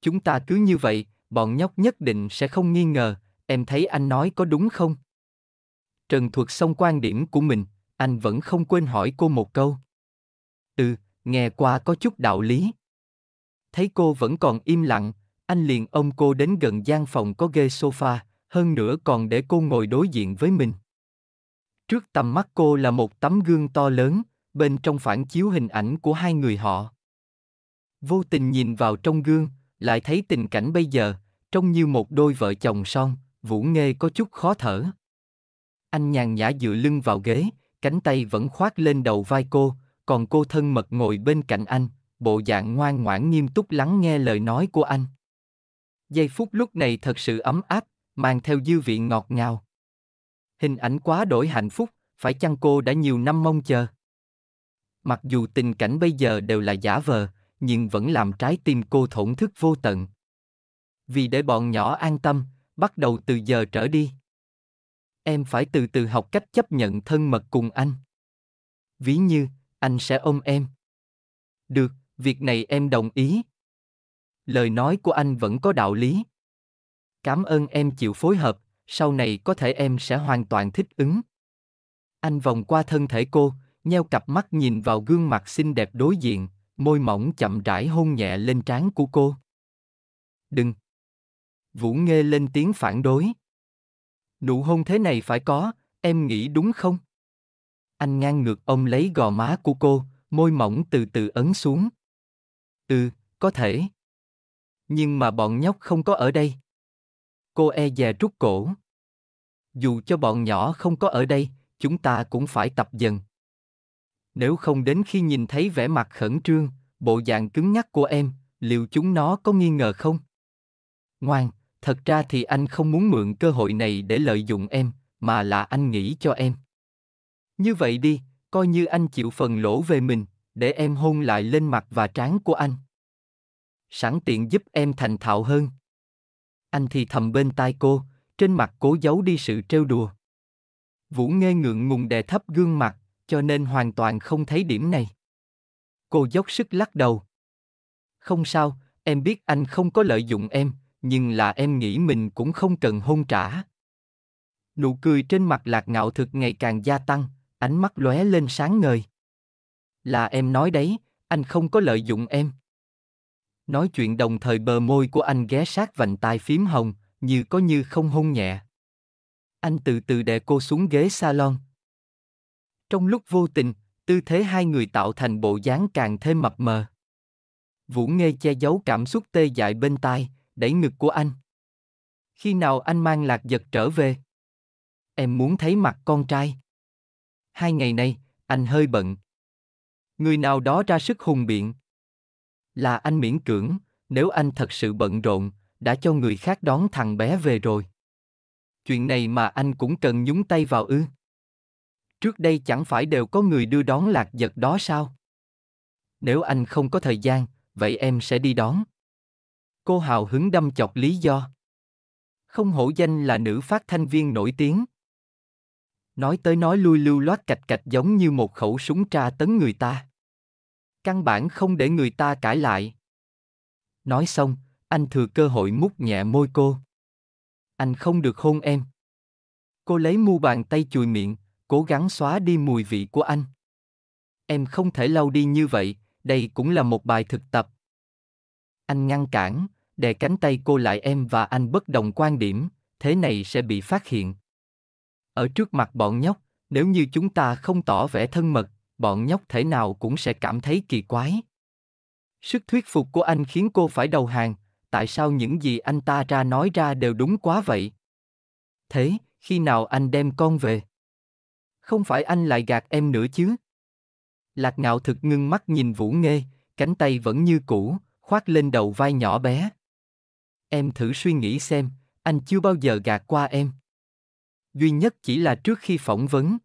chúng ta cứ như vậy bọn nhóc nhất định sẽ không nghi ngờ em thấy anh nói có đúng không trần thuật xong quan điểm của mình anh vẫn không quên hỏi cô một câu ừ nghe qua có chút đạo lý thấy cô vẫn còn im lặng anh liền ôm cô đến gần gian phòng có ghê sofa hơn nữa còn để cô ngồi đối diện với mình trước tầm mắt cô là một tấm gương to lớn bên trong phản chiếu hình ảnh của hai người họ. Vô tình nhìn vào trong gương, lại thấy tình cảnh bây giờ, trông như một đôi vợ chồng son, Vũ Nghê có chút khó thở. Anh nhàn nhã dựa lưng vào ghế, cánh tay vẫn khoác lên đầu vai cô, còn cô thân mật ngồi bên cạnh anh, bộ dạng ngoan ngoãn nghiêm túc lắng nghe lời nói của anh. Giây phút lúc này thật sự ấm áp, mang theo dư vị ngọt ngào. Hình ảnh quá đổi hạnh phúc, phải chăng cô đã nhiều năm mong chờ? Mặc dù tình cảnh bây giờ đều là giả vờ, nhưng vẫn làm trái tim cô thổn thức vô tận. Vì để bọn nhỏ an tâm, bắt đầu từ giờ trở đi. Em phải từ từ học cách chấp nhận thân mật cùng anh. Ví như, anh sẽ ôm em. Được, việc này em đồng ý. Lời nói của anh vẫn có đạo lý. Cảm ơn em chịu phối hợp, sau này có thể em sẽ hoàn toàn thích ứng. Anh vòng qua thân thể cô, nheo cặp mắt nhìn vào gương mặt xinh đẹp đối diện, môi mỏng chậm rãi hôn nhẹ lên trán của cô. Đừng! Vũ Nghê lên tiếng phản đối. Nụ hôn thế này phải có, em nghĩ đúng không? Anh ngang ngược ông lấy gò má của cô, môi mỏng từ từ ấn xuống. Ừ, có thể. Nhưng mà bọn nhóc không có ở đây. Cô e dè rút cổ. Dù cho bọn nhỏ không có ở đây, chúng ta cũng phải tập dần, nếu không đến khi nhìn thấy vẻ mặt khẩn trương, bộ dạng cứng nhắc của em, liệu chúng nó có nghi ngờ không? Ngoan, thật ra thì anh không muốn mượn cơ hội này để lợi dụng em, mà là anh nghĩ cho em. Như vậy đi, coi như anh chịu phần lỗ về mình, để em hôn lại lên mặt và trán của anh. Sẵn tiện giúp em thành thạo hơn. Anh thì thầm bên tai cô, trên mặt cố giấu đi sự trêu đùa. Vũ nghe ngượng ngùng đè thấp gương mặt, cho nên hoàn toàn không thấy điểm này. Cô dốc sức lắc đầu. Không sao, em biết anh không có lợi dụng em, nhưng là em nghĩ mình cũng không cần hôn trả. Nụ cười trên mặt lạc ngạo thực ngày càng gia tăng, ánh mắt lóe lên sáng ngời. Là em nói đấy, anh không có lợi dụng em. Nói chuyện đồng thời bờ môi của anh ghé sát vành tai phím hồng, như có như không hôn nhẹ. Anh từ từ đè cô xuống ghế salon, trong lúc vô tình, tư thế hai người tạo thành bộ dáng càng thêm mập mờ. Vũ Nghê che giấu cảm xúc tê dại bên tai, đẩy ngực của anh. Khi nào anh mang lạc giật trở về? Em muốn thấy mặt con trai. Hai ngày nay, anh hơi bận. Người nào đó ra sức hùng biện. Là anh miễn cưỡng, nếu anh thật sự bận rộn, đã cho người khác đón thằng bé về rồi. Chuyện này mà anh cũng cần nhúng tay vào ư? trước đây chẳng phải đều có người đưa đón lạc giật đó sao? Nếu anh không có thời gian, vậy em sẽ đi đón. Cô hào hứng đâm chọc lý do. Không hổ danh là nữ phát thanh viên nổi tiếng. Nói tới nói lui lưu loát cạch cạch giống như một khẩu súng tra tấn người ta. Căn bản không để người ta cãi lại. Nói xong, anh thừa cơ hội mút nhẹ môi cô. Anh không được hôn em. Cô lấy mu bàn tay chùi miệng, cố gắng xóa đi mùi vị của anh. Em không thể lau đi như vậy, đây cũng là một bài thực tập. Anh ngăn cản, đè cánh tay cô lại em và anh bất đồng quan điểm, thế này sẽ bị phát hiện. Ở trước mặt bọn nhóc, nếu như chúng ta không tỏ vẻ thân mật, bọn nhóc thể nào cũng sẽ cảm thấy kỳ quái. Sức thuyết phục của anh khiến cô phải đầu hàng, tại sao những gì anh ta ra nói ra đều đúng quá vậy? Thế, khi nào anh đem con về? không phải anh lại gạt em nữa chứ? Lạc ngạo thực ngưng mắt nhìn Vũ Nghê, cánh tay vẫn như cũ, khoác lên đầu vai nhỏ bé. Em thử suy nghĩ xem, anh chưa bao giờ gạt qua em. Duy nhất chỉ là trước khi phỏng vấn.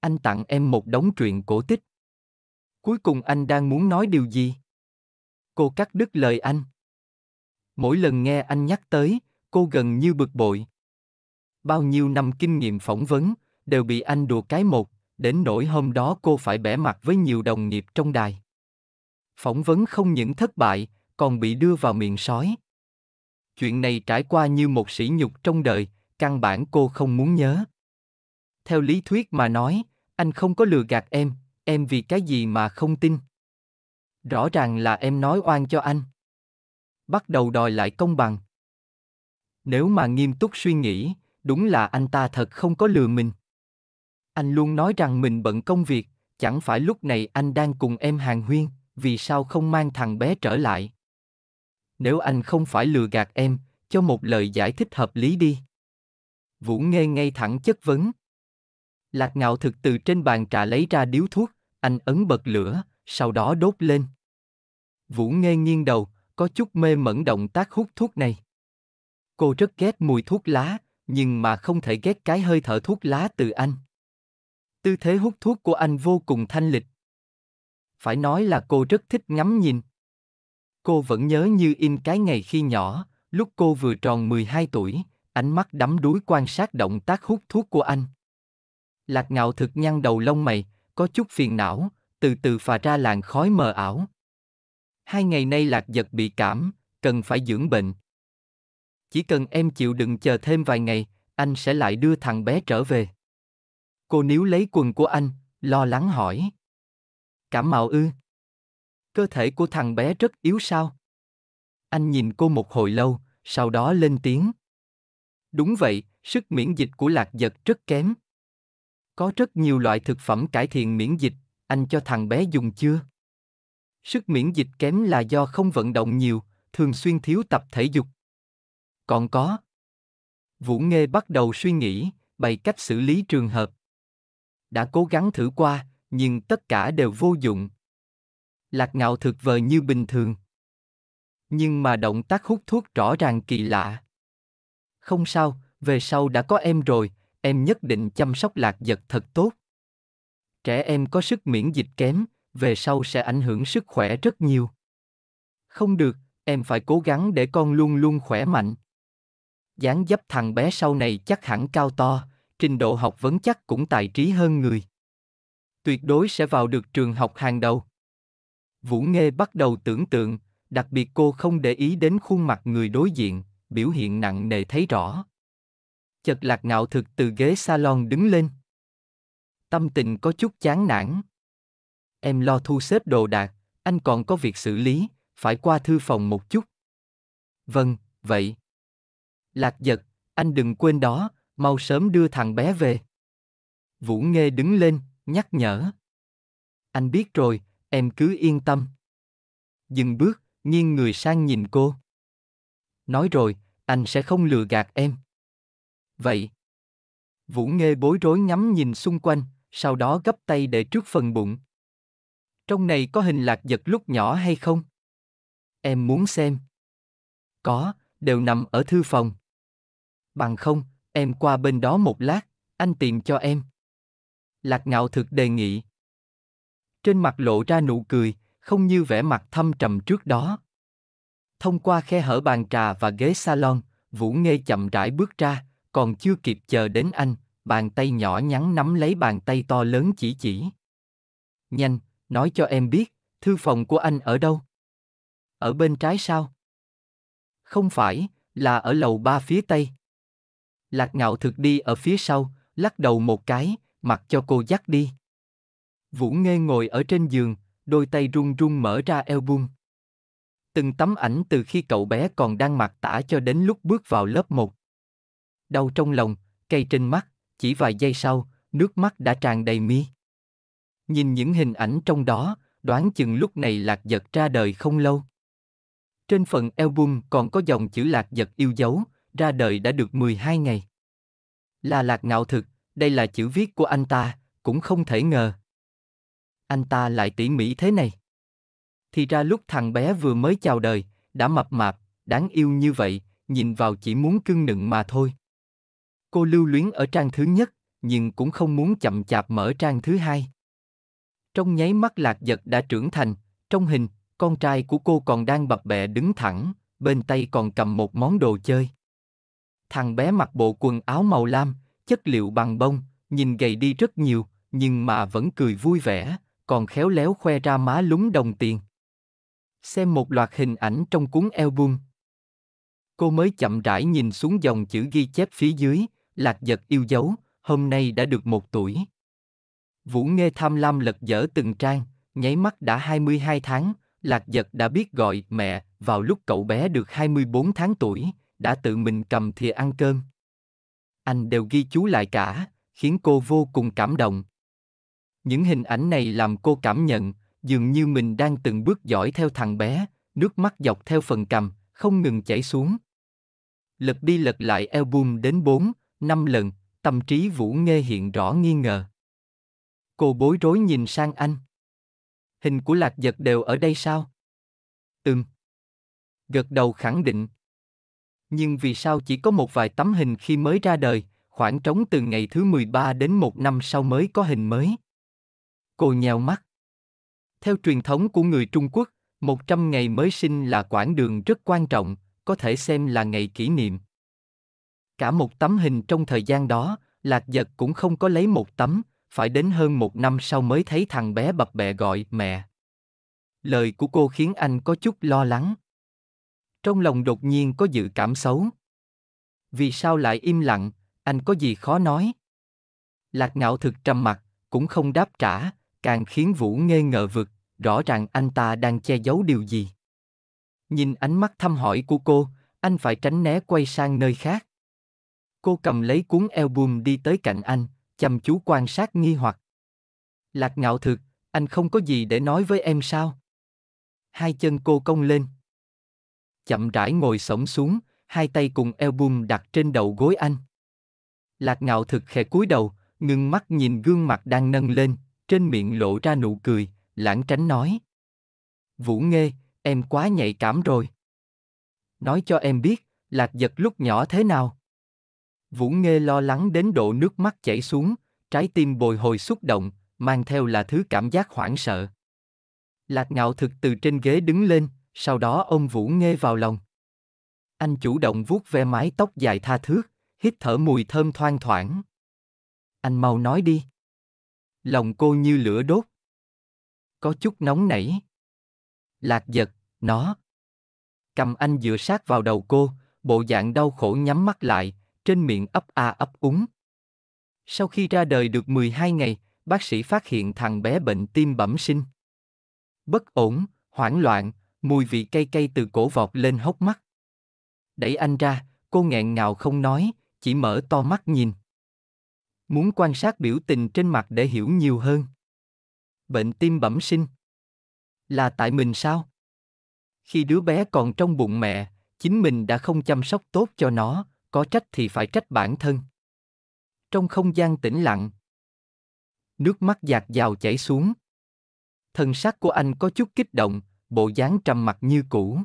Anh tặng em một đống truyện cổ tích. Cuối cùng anh đang muốn nói điều gì? Cô cắt đứt lời anh. Mỗi lần nghe anh nhắc tới, cô gần như bực bội. Bao nhiêu năm kinh nghiệm phỏng vấn, đều bị anh đùa cái một, đến nỗi hôm đó cô phải bẻ mặt với nhiều đồng nghiệp trong đài. Phỏng vấn không những thất bại, còn bị đưa vào miệng sói. Chuyện này trải qua như một sỉ nhục trong đời, căn bản cô không muốn nhớ. Theo lý thuyết mà nói, anh không có lừa gạt em, em vì cái gì mà không tin? Rõ ràng là em nói oan cho anh. Bắt đầu đòi lại công bằng. Nếu mà nghiêm túc suy nghĩ, đúng là anh ta thật không có lừa mình. Anh luôn nói rằng mình bận công việc, chẳng phải lúc này anh đang cùng em hàng huyên, vì sao không mang thằng bé trở lại? Nếu anh không phải lừa gạt em, cho một lời giải thích hợp lý đi. Vũ nghe ngay thẳng chất vấn. Lạc ngạo thực từ trên bàn trà lấy ra điếu thuốc, anh ấn bật lửa, sau đó đốt lên. Vũ nghe nghiêng đầu, có chút mê mẩn động tác hút thuốc này. Cô rất ghét mùi thuốc lá, nhưng mà không thể ghét cái hơi thở thuốc lá từ anh. Tư thế hút thuốc của anh vô cùng thanh lịch. Phải nói là cô rất thích ngắm nhìn. Cô vẫn nhớ như in cái ngày khi nhỏ, lúc cô vừa tròn 12 tuổi, ánh mắt đắm đuối quan sát động tác hút thuốc của anh. Lạc ngạo thực nhăn đầu lông mày, có chút phiền não, từ từ phà ra làn khói mờ ảo. Hai ngày nay lạc giật bị cảm, cần phải dưỡng bệnh. Chỉ cần em chịu đựng chờ thêm vài ngày, anh sẽ lại đưa thằng bé trở về. Cô níu lấy quần của anh, lo lắng hỏi. Cảm mạo ư? Cơ thể của thằng bé rất yếu sao? Anh nhìn cô một hồi lâu, sau đó lên tiếng. Đúng vậy, sức miễn dịch của lạc vật rất kém. Có rất nhiều loại thực phẩm cải thiện miễn dịch, anh cho thằng bé dùng chưa? Sức miễn dịch kém là do không vận động nhiều, thường xuyên thiếu tập thể dục. Còn có. Vũ Nghê bắt đầu suy nghĩ, bày cách xử lý trường hợp đã cố gắng thử qua, nhưng tất cả đều vô dụng. Lạc ngạo thực vờ như bình thường. Nhưng mà động tác hút thuốc rõ ràng kỳ lạ. Không sao, về sau đã có em rồi, em nhất định chăm sóc lạc giật thật tốt. Trẻ em có sức miễn dịch kém, về sau sẽ ảnh hưởng sức khỏe rất nhiều. Không được, em phải cố gắng để con luôn luôn khỏe mạnh. Dáng dấp thằng bé sau này chắc hẳn cao to, trình độ học vấn chắc cũng tài trí hơn người. Tuyệt đối sẽ vào được trường học hàng đầu. Vũ Nghê bắt đầu tưởng tượng, đặc biệt cô không để ý đến khuôn mặt người đối diện, biểu hiện nặng nề thấy rõ. Chật lạc ngạo thực từ ghế salon đứng lên. Tâm tình có chút chán nản. Em lo thu xếp đồ đạc, anh còn có việc xử lý, phải qua thư phòng một chút. Vâng, vậy. Lạc giật, anh đừng quên đó, mau sớm đưa thằng bé về. Vũ Nghê đứng lên, nhắc nhở. Anh biết rồi, em cứ yên tâm. Dừng bước, nghiêng người sang nhìn cô. Nói rồi, anh sẽ không lừa gạt em. Vậy. Vũ Nghê bối rối ngắm nhìn xung quanh, sau đó gấp tay để trước phần bụng. Trong này có hình lạc giật lúc nhỏ hay không? Em muốn xem. Có, đều nằm ở thư phòng. Bằng không, Em qua bên đó một lát, anh tìm cho em. Lạc ngạo thực đề nghị. Trên mặt lộ ra nụ cười, không như vẻ mặt thâm trầm trước đó. Thông qua khe hở bàn trà và ghế salon, Vũ Nghê chậm rãi bước ra, còn chưa kịp chờ đến anh, bàn tay nhỏ nhắn nắm lấy bàn tay to lớn chỉ chỉ. Nhanh, nói cho em biết, thư phòng của anh ở đâu? Ở bên trái sao? Không phải, là ở lầu ba phía tây. Lạc ngạo thực đi ở phía sau, lắc đầu một cái, mặc cho cô dắt đi. Vũ Nghê ngồi ở trên giường, đôi tay run run mở ra album. Từng tấm ảnh từ khi cậu bé còn đang mặc tả cho đến lúc bước vào lớp 1. Đau trong lòng, cây trên mắt, chỉ vài giây sau, nước mắt đã tràn đầy mi. Nhìn những hình ảnh trong đó, đoán chừng lúc này lạc giật ra đời không lâu. Trên phần album còn có dòng chữ lạc giật yêu dấu, ra đời đã được 12 ngày. Là lạc ngạo thực, đây là chữ viết của anh ta, cũng không thể ngờ. Anh ta lại tỉ mỉ thế này. Thì ra lúc thằng bé vừa mới chào đời, đã mập mạp, đáng yêu như vậy, nhìn vào chỉ muốn cưng nựng mà thôi. Cô lưu luyến ở trang thứ nhất, nhưng cũng không muốn chậm chạp mở trang thứ hai. Trong nháy mắt lạc giật đã trưởng thành, trong hình, con trai của cô còn đang bập bẹ đứng thẳng, bên tay còn cầm một món đồ chơi. Thằng bé mặc bộ quần áo màu lam, chất liệu bằng bông, nhìn gầy đi rất nhiều, nhưng mà vẫn cười vui vẻ, còn khéo léo khoe ra má lúng đồng tiền. Xem một loạt hình ảnh trong cuốn album. Cô mới chậm rãi nhìn xuống dòng chữ ghi chép phía dưới, lạc giật yêu dấu, hôm nay đã được một tuổi. Vũ Nghê tham lam lật dở từng trang, nháy mắt đã 22 tháng, Lạc Giật đã biết gọi mẹ vào lúc cậu bé được 24 tháng tuổi, đã tự mình cầm thìa ăn cơm. Anh đều ghi chú lại cả, khiến cô vô cùng cảm động. Những hình ảnh này làm cô cảm nhận, dường như mình đang từng bước dõi theo thằng bé, nước mắt dọc theo phần cầm, không ngừng chảy xuống. Lật đi lật lại album đến 4, 5 lần, tâm trí Vũ Nghê hiện rõ nghi ngờ. Cô bối rối nhìn sang anh. Hình của lạc giật đều ở đây sao? Ừm. Gật đầu khẳng định. Nhưng vì sao chỉ có một vài tấm hình khi mới ra đời, khoảng trống từ ngày thứ 13 đến một năm sau mới có hình mới? Cô nheo mắt. Theo truyền thống của người Trung Quốc, 100 ngày mới sinh là quãng đường rất quan trọng, có thể xem là ngày kỷ niệm. Cả một tấm hình trong thời gian đó, Lạc Giật cũng không có lấy một tấm, phải đến hơn một năm sau mới thấy thằng bé bập bẹ gọi mẹ. Lời của cô khiến anh có chút lo lắng. Trong lòng đột nhiên có dự cảm xấu. Vì sao lại im lặng, anh có gì khó nói? Lạc ngạo thực trầm mặt, cũng không đáp trả, càng khiến Vũ ngê ngờ vực, rõ ràng anh ta đang che giấu điều gì. Nhìn ánh mắt thăm hỏi của cô, anh phải tránh né quay sang nơi khác. Cô cầm lấy cuốn album đi tới cạnh anh, chăm chú quan sát nghi hoặc. Lạc ngạo thực, anh không có gì để nói với em sao? Hai chân cô cong lên chậm rãi ngồi sổng xuống, hai tay cùng album đặt trên đầu gối anh. Lạc ngạo thực khẽ cúi đầu, ngưng mắt nhìn gương mặt đang nâng lên, trên miệng lộ ra nụ cười, lãng tránh nói. Vũ Nghê, em quá nhạy cảm rồi. Nói cho em biết, lạc giật lúc nhỏ thế nào? Vũ Nghê lo lắng đến độ nước mắt chảy xuống, trái tim bồi hồi xúc động, mang theo là thứ cảm giác hoảng sợ. Lạc ngạo thực từ trên ghế đứng lên, sau đó ông Vũ Nghê vào lòng. Anh chủ động vuốt ve mái tóc dài tha thước, hít thở mùi thơm thoang thoảng. Anh mau nói đi. Lòng cô như lửa đốt. Có chút nóng nảy. Lạc giật, nó. Cầm anh dựa sát vào đầu cô, bộ dạng đau khổ nhắm mắt lại, trên miệng ấp a ấp úng. Sau khi ra đời được 12 ngày, bác sĩ phát hiện thằng bé bệnh tim bẩm sinh. Bất ổn, hoảng loạn, mùi vị cay cay từ cổ vọt lên hốc mắt. Đẩy anh ra, cô nghẹn ngào không nói, chỉ mở to mắt nhìn. Muốn quan sát biểu tình trên mặt để hiểu nhiều hơn. Bệnh tim bẩm sinh. Là tại mình sao? Khi đứa bé còn trong bụng mẹ, chính mình đã không chăm sóc tốt cho nó, có trách thì phải trách bản thân. Trong không gian tĩnh lặng, nước mắt dạt dào chảy xuống. Thần sắc của anh có chút kích động, bộ dáng trầm mặc như cũ.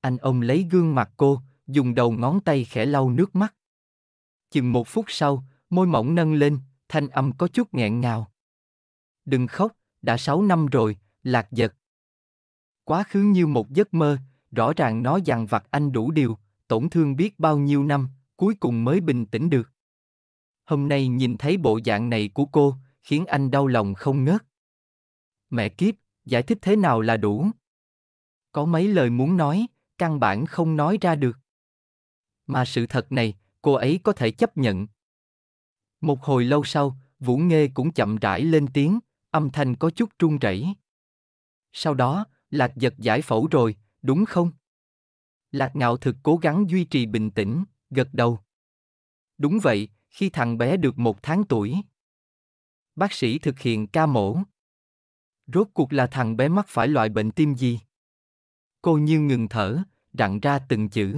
Anh ông lấy gương mặt cô, dùng đầu ngón tay khẽ lau nước mắt. Chừng một phút sau, môi mỏng nâng lên, thanh âm có chút nghẹn ngào. Đừng khóc, đã 6 năm rồi, lạc giật. Quá khứ như một giấc mơ, rõ ràng nó dằn vặt anh đủ điều, tổn thương biết bao nhiêu năm, cuối cùng mới bình tĩnh được. Hôm nay nhìn thấy bộ dạng này của cô, khiến anh đau lòng không ngớt. Mẹ kiếp, giải thích thế nào là đủ có mấy lời muốn nói căn bản không nói ra được mà sự thật này cô ấy có thể chấp nhận một hồi lâu sau vũ nghê cũng chậm rãi lên tiếng âm thanh có chút run rẩy sau đó lạc giật giải phẫu rồi đúng không lạc ngạo thực cố gắng duy trì bình tĩnh gật đầu đúng vậy khi thằng bé được một tháng tuổi bác sĩ thực hiện ca mổ Rốt cuộc là thằng bé mắc phải loại bệnh tim gì? Cô như ngừng thở, đặng ra từng chữ.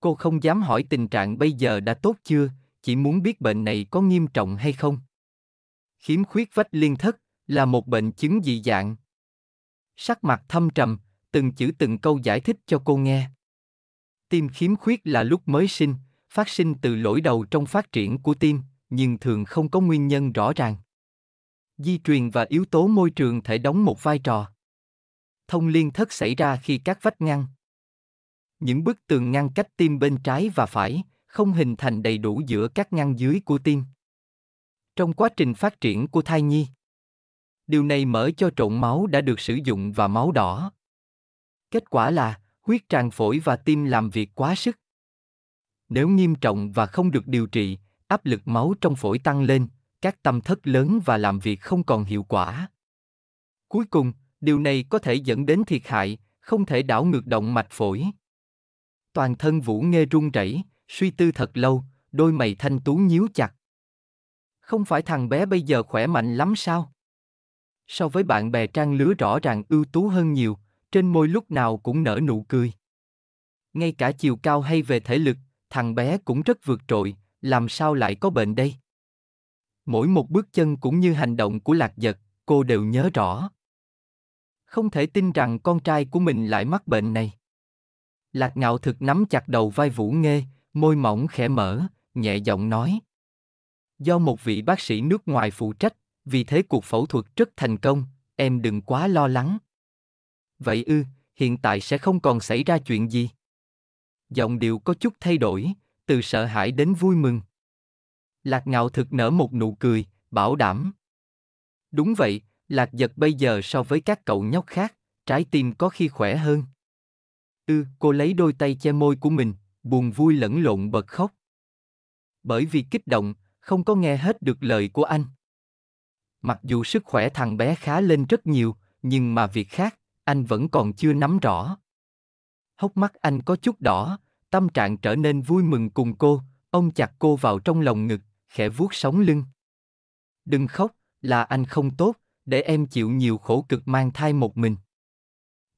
Cô không dám hỏi tình trạng bây giờ đã tốt chưa, chỉ muốn biết bệnh này có nghiêm trọng hay không. Khiếm khuyết vách liên thất là một bệnh chứng dị dạng. Sắc mặt thâm trầm, từng chữ từng câu giải thích cho cô nghe. Tim khiếm khuyết là lúc mới sinh, phát sinh từ lỗi đầu trong phát triển của tim, nhưng thường không có nguyên nhân rõ ràng di truyền và yếu tố môi trường thể đóng một vai trò. Thông liên thất xảy ra khi các vách ngăn. Những bức tường ngăn cách tim bên trái và phải, không hình thành đầy đủ giữa các ngăn dưới của tim. Trong quá trình phát triển của thai nhi, điều này mở cho trộn máu đã được sử dụng và máu đỏ. Kết quả là huyết tràn phổi và tim làm việc quá sức. Nếu nghiêm trọng và không được điều trị, áp lực máu trong phổi tăng lên, các tâm thất lớn và làm việc không còn hiệu quả. Cuối cùng, điều này có thể dẫn đến thiệt hại, không thể đảo ngược động mạch phổi. Toàn thân Vũ Nghê run rẩy, suy tư thật lâu, đôi mày thanh tú nhíu chặt. Không phải thằng bé bây giờ khỏe mạnh lắm sao? So với bạn bè trang lứa rõ ràng ưu tú hơn nhiều, trên môi lúc nào cũng nở nụ cười. Ngay cả chiều cao hay về thể lực, thằng bé cũng rất vượt trội, làm sao lại có bệnh đây? mỗi một bước chân cũng như hành động của lạc giật cô đều nhớ rõ không thể tin rằng con trai của mình lại mắc bệnh này lạc ngạo thực nắm chặt đầu vai vũ nghê môi mỏng khẽ mở nhẹ giọng nói do một vị bác sĩ nước ngoài phụ trách vì thế cuộc phẫu thuật rất thành công em đừng quá lo lắng vậy ư hiện tại sẽ không còn xảy ra chuyện gì giọng điệu có chút thay đổi từ sợ hãi đến vui mừng Lạc ngạo thực nở một nụ cười, bảo đảm. Đúng vậy, lạc giật bây giờ so với các cậu nhóc khác, trái tim có khi khỏe hơn. Ừ, cô lấy đôi tay che môi của mình, buồn vui lẫn lộn bật khóc. Bởi vì kích động, không có nghe hết được lời của anh. Mặc dù sức khỏe thằng bé khá lên rất nhiều, nhưng mà việc khác, anh vẫn còn chưa nắm rõ. Hốc mắt anh có chút đỏ, tâm trạng trở nên vui mừng cùng cô, ông chặt cô vào trong lòng ngực khẽ vuốt sóng lưng. Đừng khóc, là anh không tốt, để em chịu nhiều khổ cực mang thai một mình.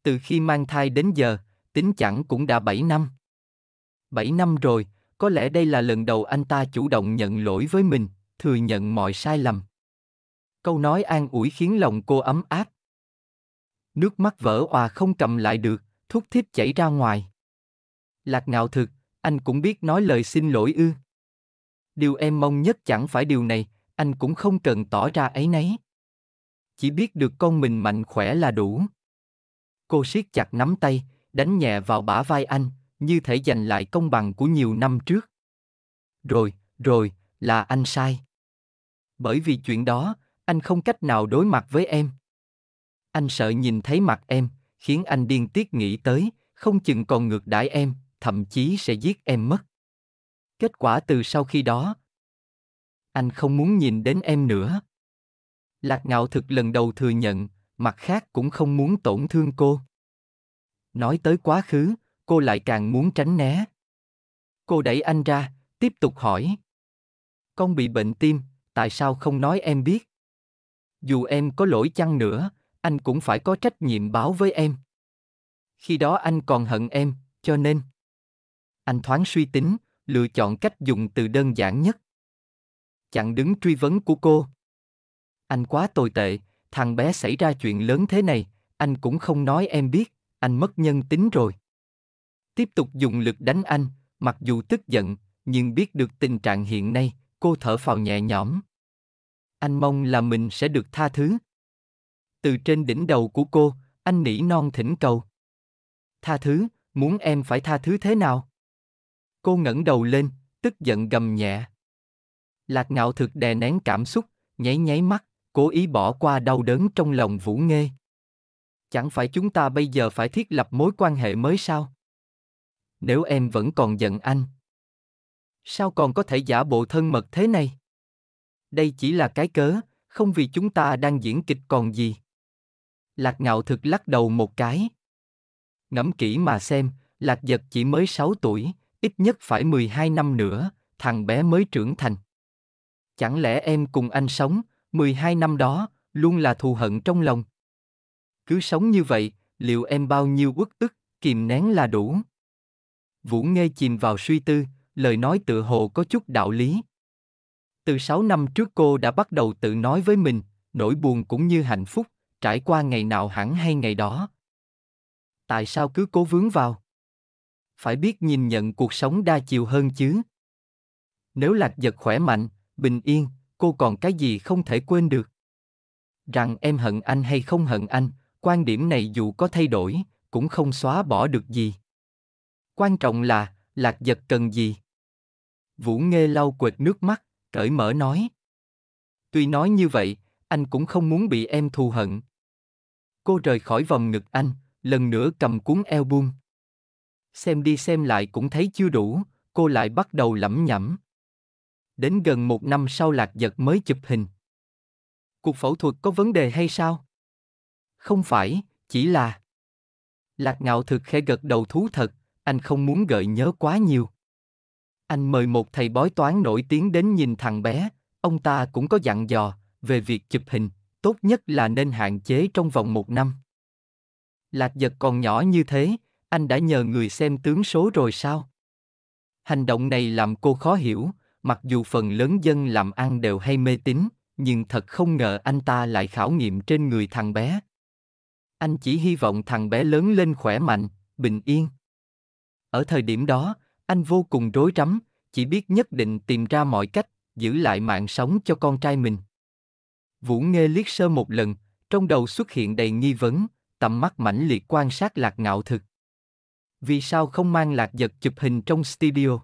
Từ khi mang thai đến giờ, tính chẳng cũng đã 7 năm. 7 năm rồi, có lẽ đây là lần đầu anh ta chủ động nhận lỗi với mình, thừa nhận mọi sai lầm. Câu nói an ủi khiến lòng cô ấm áp. Nước mắt vỡ òa không cầm lại được, thúc thiết chảy ra ngoài. Lạc ngạo thực, anh cũng biết nói lời xin lỗi ư. Điều em mong nhất chẳng phải điều này, anh cũng không cần tỏ ra ấy nấy. Chỉ biết được con mình mạnh khỏe là đủ. Cô siết chặt nắm tay, đánh nhẹ vào bả vai anh, như thể giành lại công bằng của nhiều năm trước. Rồi, rồi, là anh sai. Bởi vì chuyện đó, anh không cách nào đối mặt với em. Anh sợ nhìn thấy mặt em, khiến anh điên tiết nghĩ tới, không chừng còn ngược đãi em, thậm chí sẽ giết em mất kết quả từ sau khi đó anh không muốn nhìn đến em nữa lạc ngạo thực lần đầu thừa nhận mặt khác cũng không muốn tổn thương cô nói tới quá khứ cô lại càng muốn tránh né cô đẩy anh ra tiếp tục hỏi con bị bệnh tim tại sao không nói em biết dù em có lỗi chăng nữa anh cũng phải có trách nhiệm báo với em khi đó anh còn hận em cho nên anh thoáng suy tính lựa chọn cách dùng từ đơn giản nhất. Chặn đứng truy vấn của cô. Anh quá tồi tệ, thằng bé xảy ra chuyện lớn thế này, anh cũng không nói em biết, anh mất nhân tính rồi. Tiếp tục dùng lực đánh anh, mặc dù tức giận, nhưng biết được tình trạng hiện nay, cô thở phào nhẹ nhõm. Anh mong là mình sẽ được tha thứ. Từ trên đỉnh đầu của cô, anh nỉ non thỉnh cầu. Tha thứ, muốn em phải tha thứ thế nào? Cô ngẩng đầu lên, tức giận gầm nhẹ. Lạc ngạo thực đè nén cảm xúc, nháy nháy mắt, cố ý bỏ qua đau đớn trong lòng Vũ Nghê. Chẳng phải chúng ta bây giờ phải thiết lập mối quan hệ mới sao? Nếu em vẫn còn giận anh, sao còn có thể giả bộ thân mật thế này? Đây chỉ là cái cớ, không vì chúng ta đang diễn kịch còn gì. Lạc ngạo thực lắc đầu một cái. Ngẫm kỹ mà xem, Lạc giật chỉ mới sáu tuổi, ít nhất phải 12 năm nữa, thằng bé mới trưởng thành. Chẳng lẽ em cùng anh sống, 12 năm đó, luôn là thù hận trong lòng? Cứ sống như vậy, liệu em bao nhiêu uất ức, kìm nén là đủ? Vũ Nghê chìm vào suy tư, lời nói tự hồ có chút đạo lý. Từ 6 năm trước cô đã bắt đầu tự nói với mình, nỗi buồn cũng như hạnh phúc, trải qua ngày nào hẳn hay ngày đó. Tại sao cứ cố vướng vào? phải biết nhìn nhận cuộc sống đa chiều hơn chứ nếu lạc giật khỏe mạnh bình yên cô còn cái gì không thể quên được rằng em hận anh hay không hận anh quan điểm này dù có thay đổi cũng không xóa bỏ được gì quan trọng là lạc giật cần gì vũ nghê lau quệt nước mắt cởi mở nói tuy nói như vậy anh cũng không muốn bị em thù hận cô rời khỏi vòng ngực anh lần nữa cầm cuốn album xem đi xem lại cũng thấy chưa đủ, cô lại bắt đầu lẩm nhẩm. Đến gần một năm sau lạc giật mới chụp hình. Cuộc phẫu thuật có vấn đề hay sao? Không phải, chỉ là... Lạc ngạo thực khẽ gật đầu thú thật, anh không muốn gợi nhớ quá nhiều. Anh mời một thầy bói toán nổi tiếng đến nhìn thằng bé, ông ta cũng có dặn dò về việc chụp hình, tốt nhất là nên hạn chế trong vòng một năm. Lạc giật còn nhỏ như thế, anh đã nhờ người xem tướng số rồi sao? Hành động này làm cô khó hiểu, mặc dù phần lớn dân làm ăn đều hay mê tín, nhưng thật không ngờ anh ta lại khảo nghiệm trên người thằng bé. Anh chỉ hy vọng thằng bé lớn lên khỏe mạnh, bình yên. Ở thời điểm đó, anh vô cùng rối rắm, chỉ biết nhất định tìm ra mọi cách, giữ lại mạng sống cho con trai mình. Vũ Nghê liếc sơ một lần, trong đầu xuất hiện đầy nghi vấn, tầm mắt mãnh liệt quan sát lạc ngạo thực vì sao không mang lạc giật chụp hình trong studio?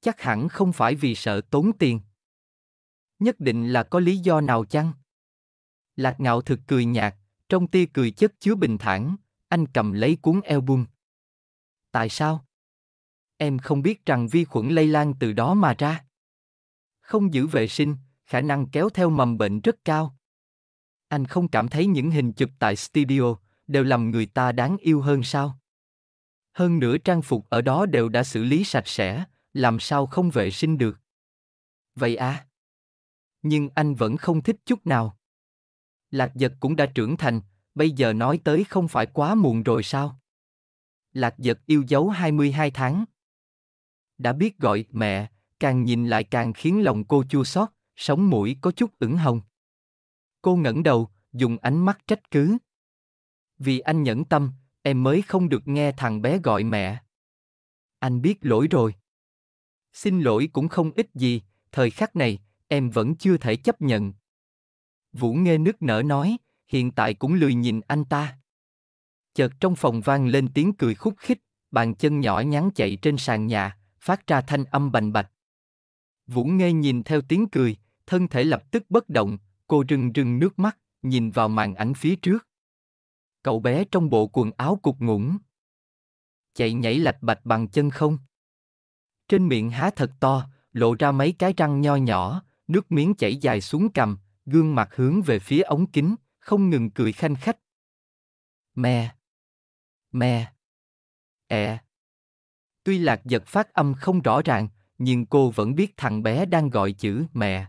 Chắc hẳn không phải vì sợ tốn tiền. Nhất định là có lý do nào chăng? Lạc ngạo thực cười nhạt, trong tia cười chất chứa bình thản, anh cầm lấy cuốn album. Tại sao? Em không biết rằng vi khuẩn lây lan từ đó mà ra. Không giữ vệ sinh, khả năng kéo theo mầm bệnh rất cao. Anh không cảm thấy những hình chụp tại studio đều làm người ta đáng yêu hơn sao? hơn nữa trang phục ở đó đều đã xử lý sạch sẽ, làm sao không vệ sinh được. Vậy à? Nhưng anh vẫn không thích chút nào. Lạc giật cũng đã trưởng thành, bây giờ nói tới không phải quá muộn rồi sao? Lạc giật yêu dấu 22 tháng. Đã biết gọi mẹ, càng nhìn lại càng khiến lòng cô chua xót, sống mũi có chút ửng hồng. Cô ngẩng đầu, dùng ánh mắt trách cứ. Vì anh nhẫn tâm, em mới không được nghe thằng bé gọi mẹ. Anh biết lỗi rồi. Xin lỗi cũng không ít gì, thời khắc này, em vẫn chưa thể chấp nhận. Vũ nghe nước nở nói, hiện tại cũng lười nhìn anh ta. Chợt trong phòng vang lên tiếng cười khúc khích, bàn chân nhỏ nhắn chạy trên sàn nhà, phát ra thanh âm bành bạch. Vũ nghe nhìn theo tiếng cười, thân thể lập tức bất động, cô rưng rưng nước mắt, nhìn vào màn ảnh phía trước. Cậu bé trong bộ quần áo cục ngủng. Chạy nhảy lạch bạch bằng chân không. Trên miệng há thật to, lộ ra mấy cái răng nho nhỏ, nước miếng chảy dài xuống cằm, gương mặt hướng về phía ống kính, không ngừng cười khanh khách. Mẹ! Mẹ! ẹ. E. Tuy lạc giật phát âm không rõ ràng, nhưng cô vẫn biết thằng bé đang gọi chữ mẹ.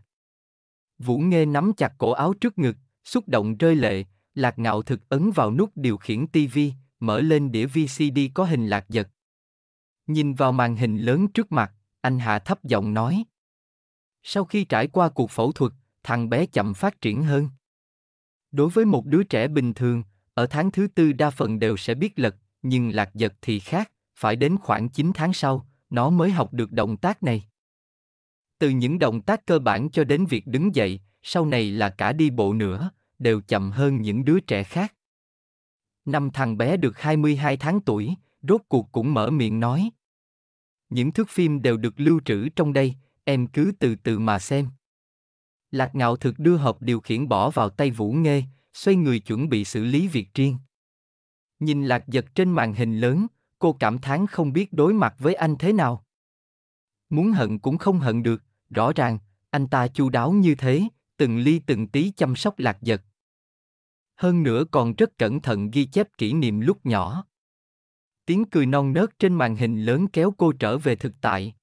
Vũ Nghê nắm chặt cổ áo trước ngực, xúc động rơi lệ, Lạc Ngạo thực ấn vào nút điều khiển TV, mở lên đĩa VCD có hình lạc giật. Nhìn vào màn hình lớn trước mặt, anh hạ thấp giọng nói. Sau khi trải qua cuộc phẫu thuật, thằng bé chậm phát triển hơn. Đối với một đứa trẻ bình thường, ở tháng thứ tư đa phần đều sẽ biết lật, nhưng lạc giật thì khác, phải đến khoảng 9 tháng sau, nó mới học được động tác này. Từ những động tác cơ bản cho đến việc đứng dậy, sau này là cả đi bộ nữa, đều chậm hơn những đứa trẻ khác. Năm thằng bé được 22 tháng tuổi, rốt cuộc cũng mở miệng nói. Những thước phim đều được lưu trữ trong đây, em cứ từ từ mà xem. Lạc ngạo thực đưa hộp điều khiển bỏ vào tay Vũ Nghê, xoay người chuẩn bị xử lý việc riêng. Nhìn lạc giật trên màn hình lớn, cô cảm thán không biết đối mặt với anh thế nào. Muốn hận cũng không hận được, rõ ràng, anh ta chu đáo như thế, từng ly từng tí chăm sóc lạc vật Hơn nữa còn rất cẩn thận ghi chép kỷ niệm lúc nhỏ. Tiếng cười non nớt trên màn hình lớn kéo cô trở về thực tại.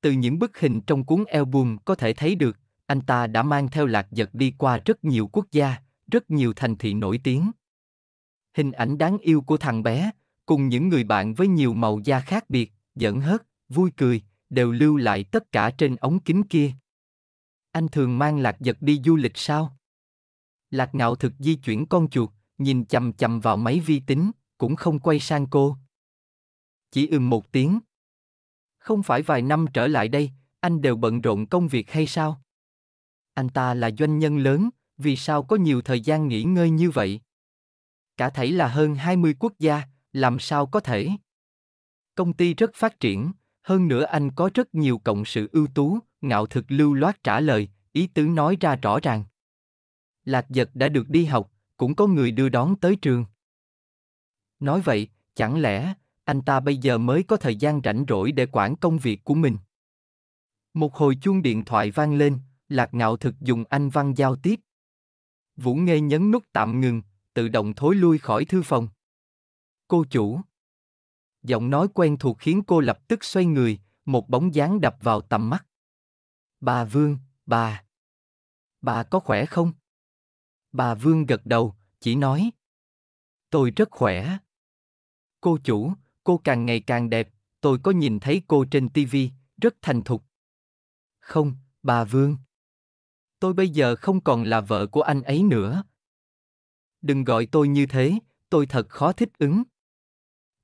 Từ những bức hình trong cuốn album có thể thấy được, anh ta đã mang theo lạc vật đi qua rất nhiều quốc gia, rất nhiều thành thị nổi tiếng. Hình ảnh đáng yêu của thằng bé, cùng những người bạn với nhiều màu da khác biệt, giận hớt, vui cười, đều lưu lại tất cả trên ống kính kia. Anh thường mang lạc giật đi du lịch sao? Lạc ngạo thực di chuyển con chuột, nhìn chầm chầm vào máy vi tính, cũng không quay sang cô. Chỉ ừm một tiếng. Không phải vài năm trở lại đây, anh đều bận rộn công việc hay sao? Anh ta là doanh nhân lớn, vì sao có nhiều thời gian nghỉ ngơi như vậy? Cả thảy là hơn 20 quốc gia, làm sao có thể? Công ty rất phát triển, hơn nữa anh có rất nhiều cộng sự ưu tú, ngạo thực lưu loát trả lời, ý tứ nói ra rõ ràng. Lạc giật đã được đi học, cũng có người đưa đón tới trường. Nói vậy, chẳng lẽ anh ta bây giờ mới có thời gian rảnh rỗi để quản công việc của mình? Một hồi chuông điện thoại vang lên, Lạc Ngạo thực dùng anh văn giao tiếp. Vũ nghe nhấn nút tạm ngừng, tự động thối lui khỏi thư phòng. Cô chủ, giọng nói quen thuộc khiến cô lập tức xoay người, một bóng dáng đập vào tầm mắt. Bà Vương, bà. Bà có khỏe không? Bà Vương gật đầu, chỉ nói. Tôi rất khỏe. Cô chủ, cô càng ngày càng đẹp, tôi có nhìn thấy cô trên tivi, rất thành thục. Không, bà Vương. Tôi bây giờ không còn là vợ của anh ấy nữa. Đừng gọi tôi như thế, tôi thật khó thích ứng.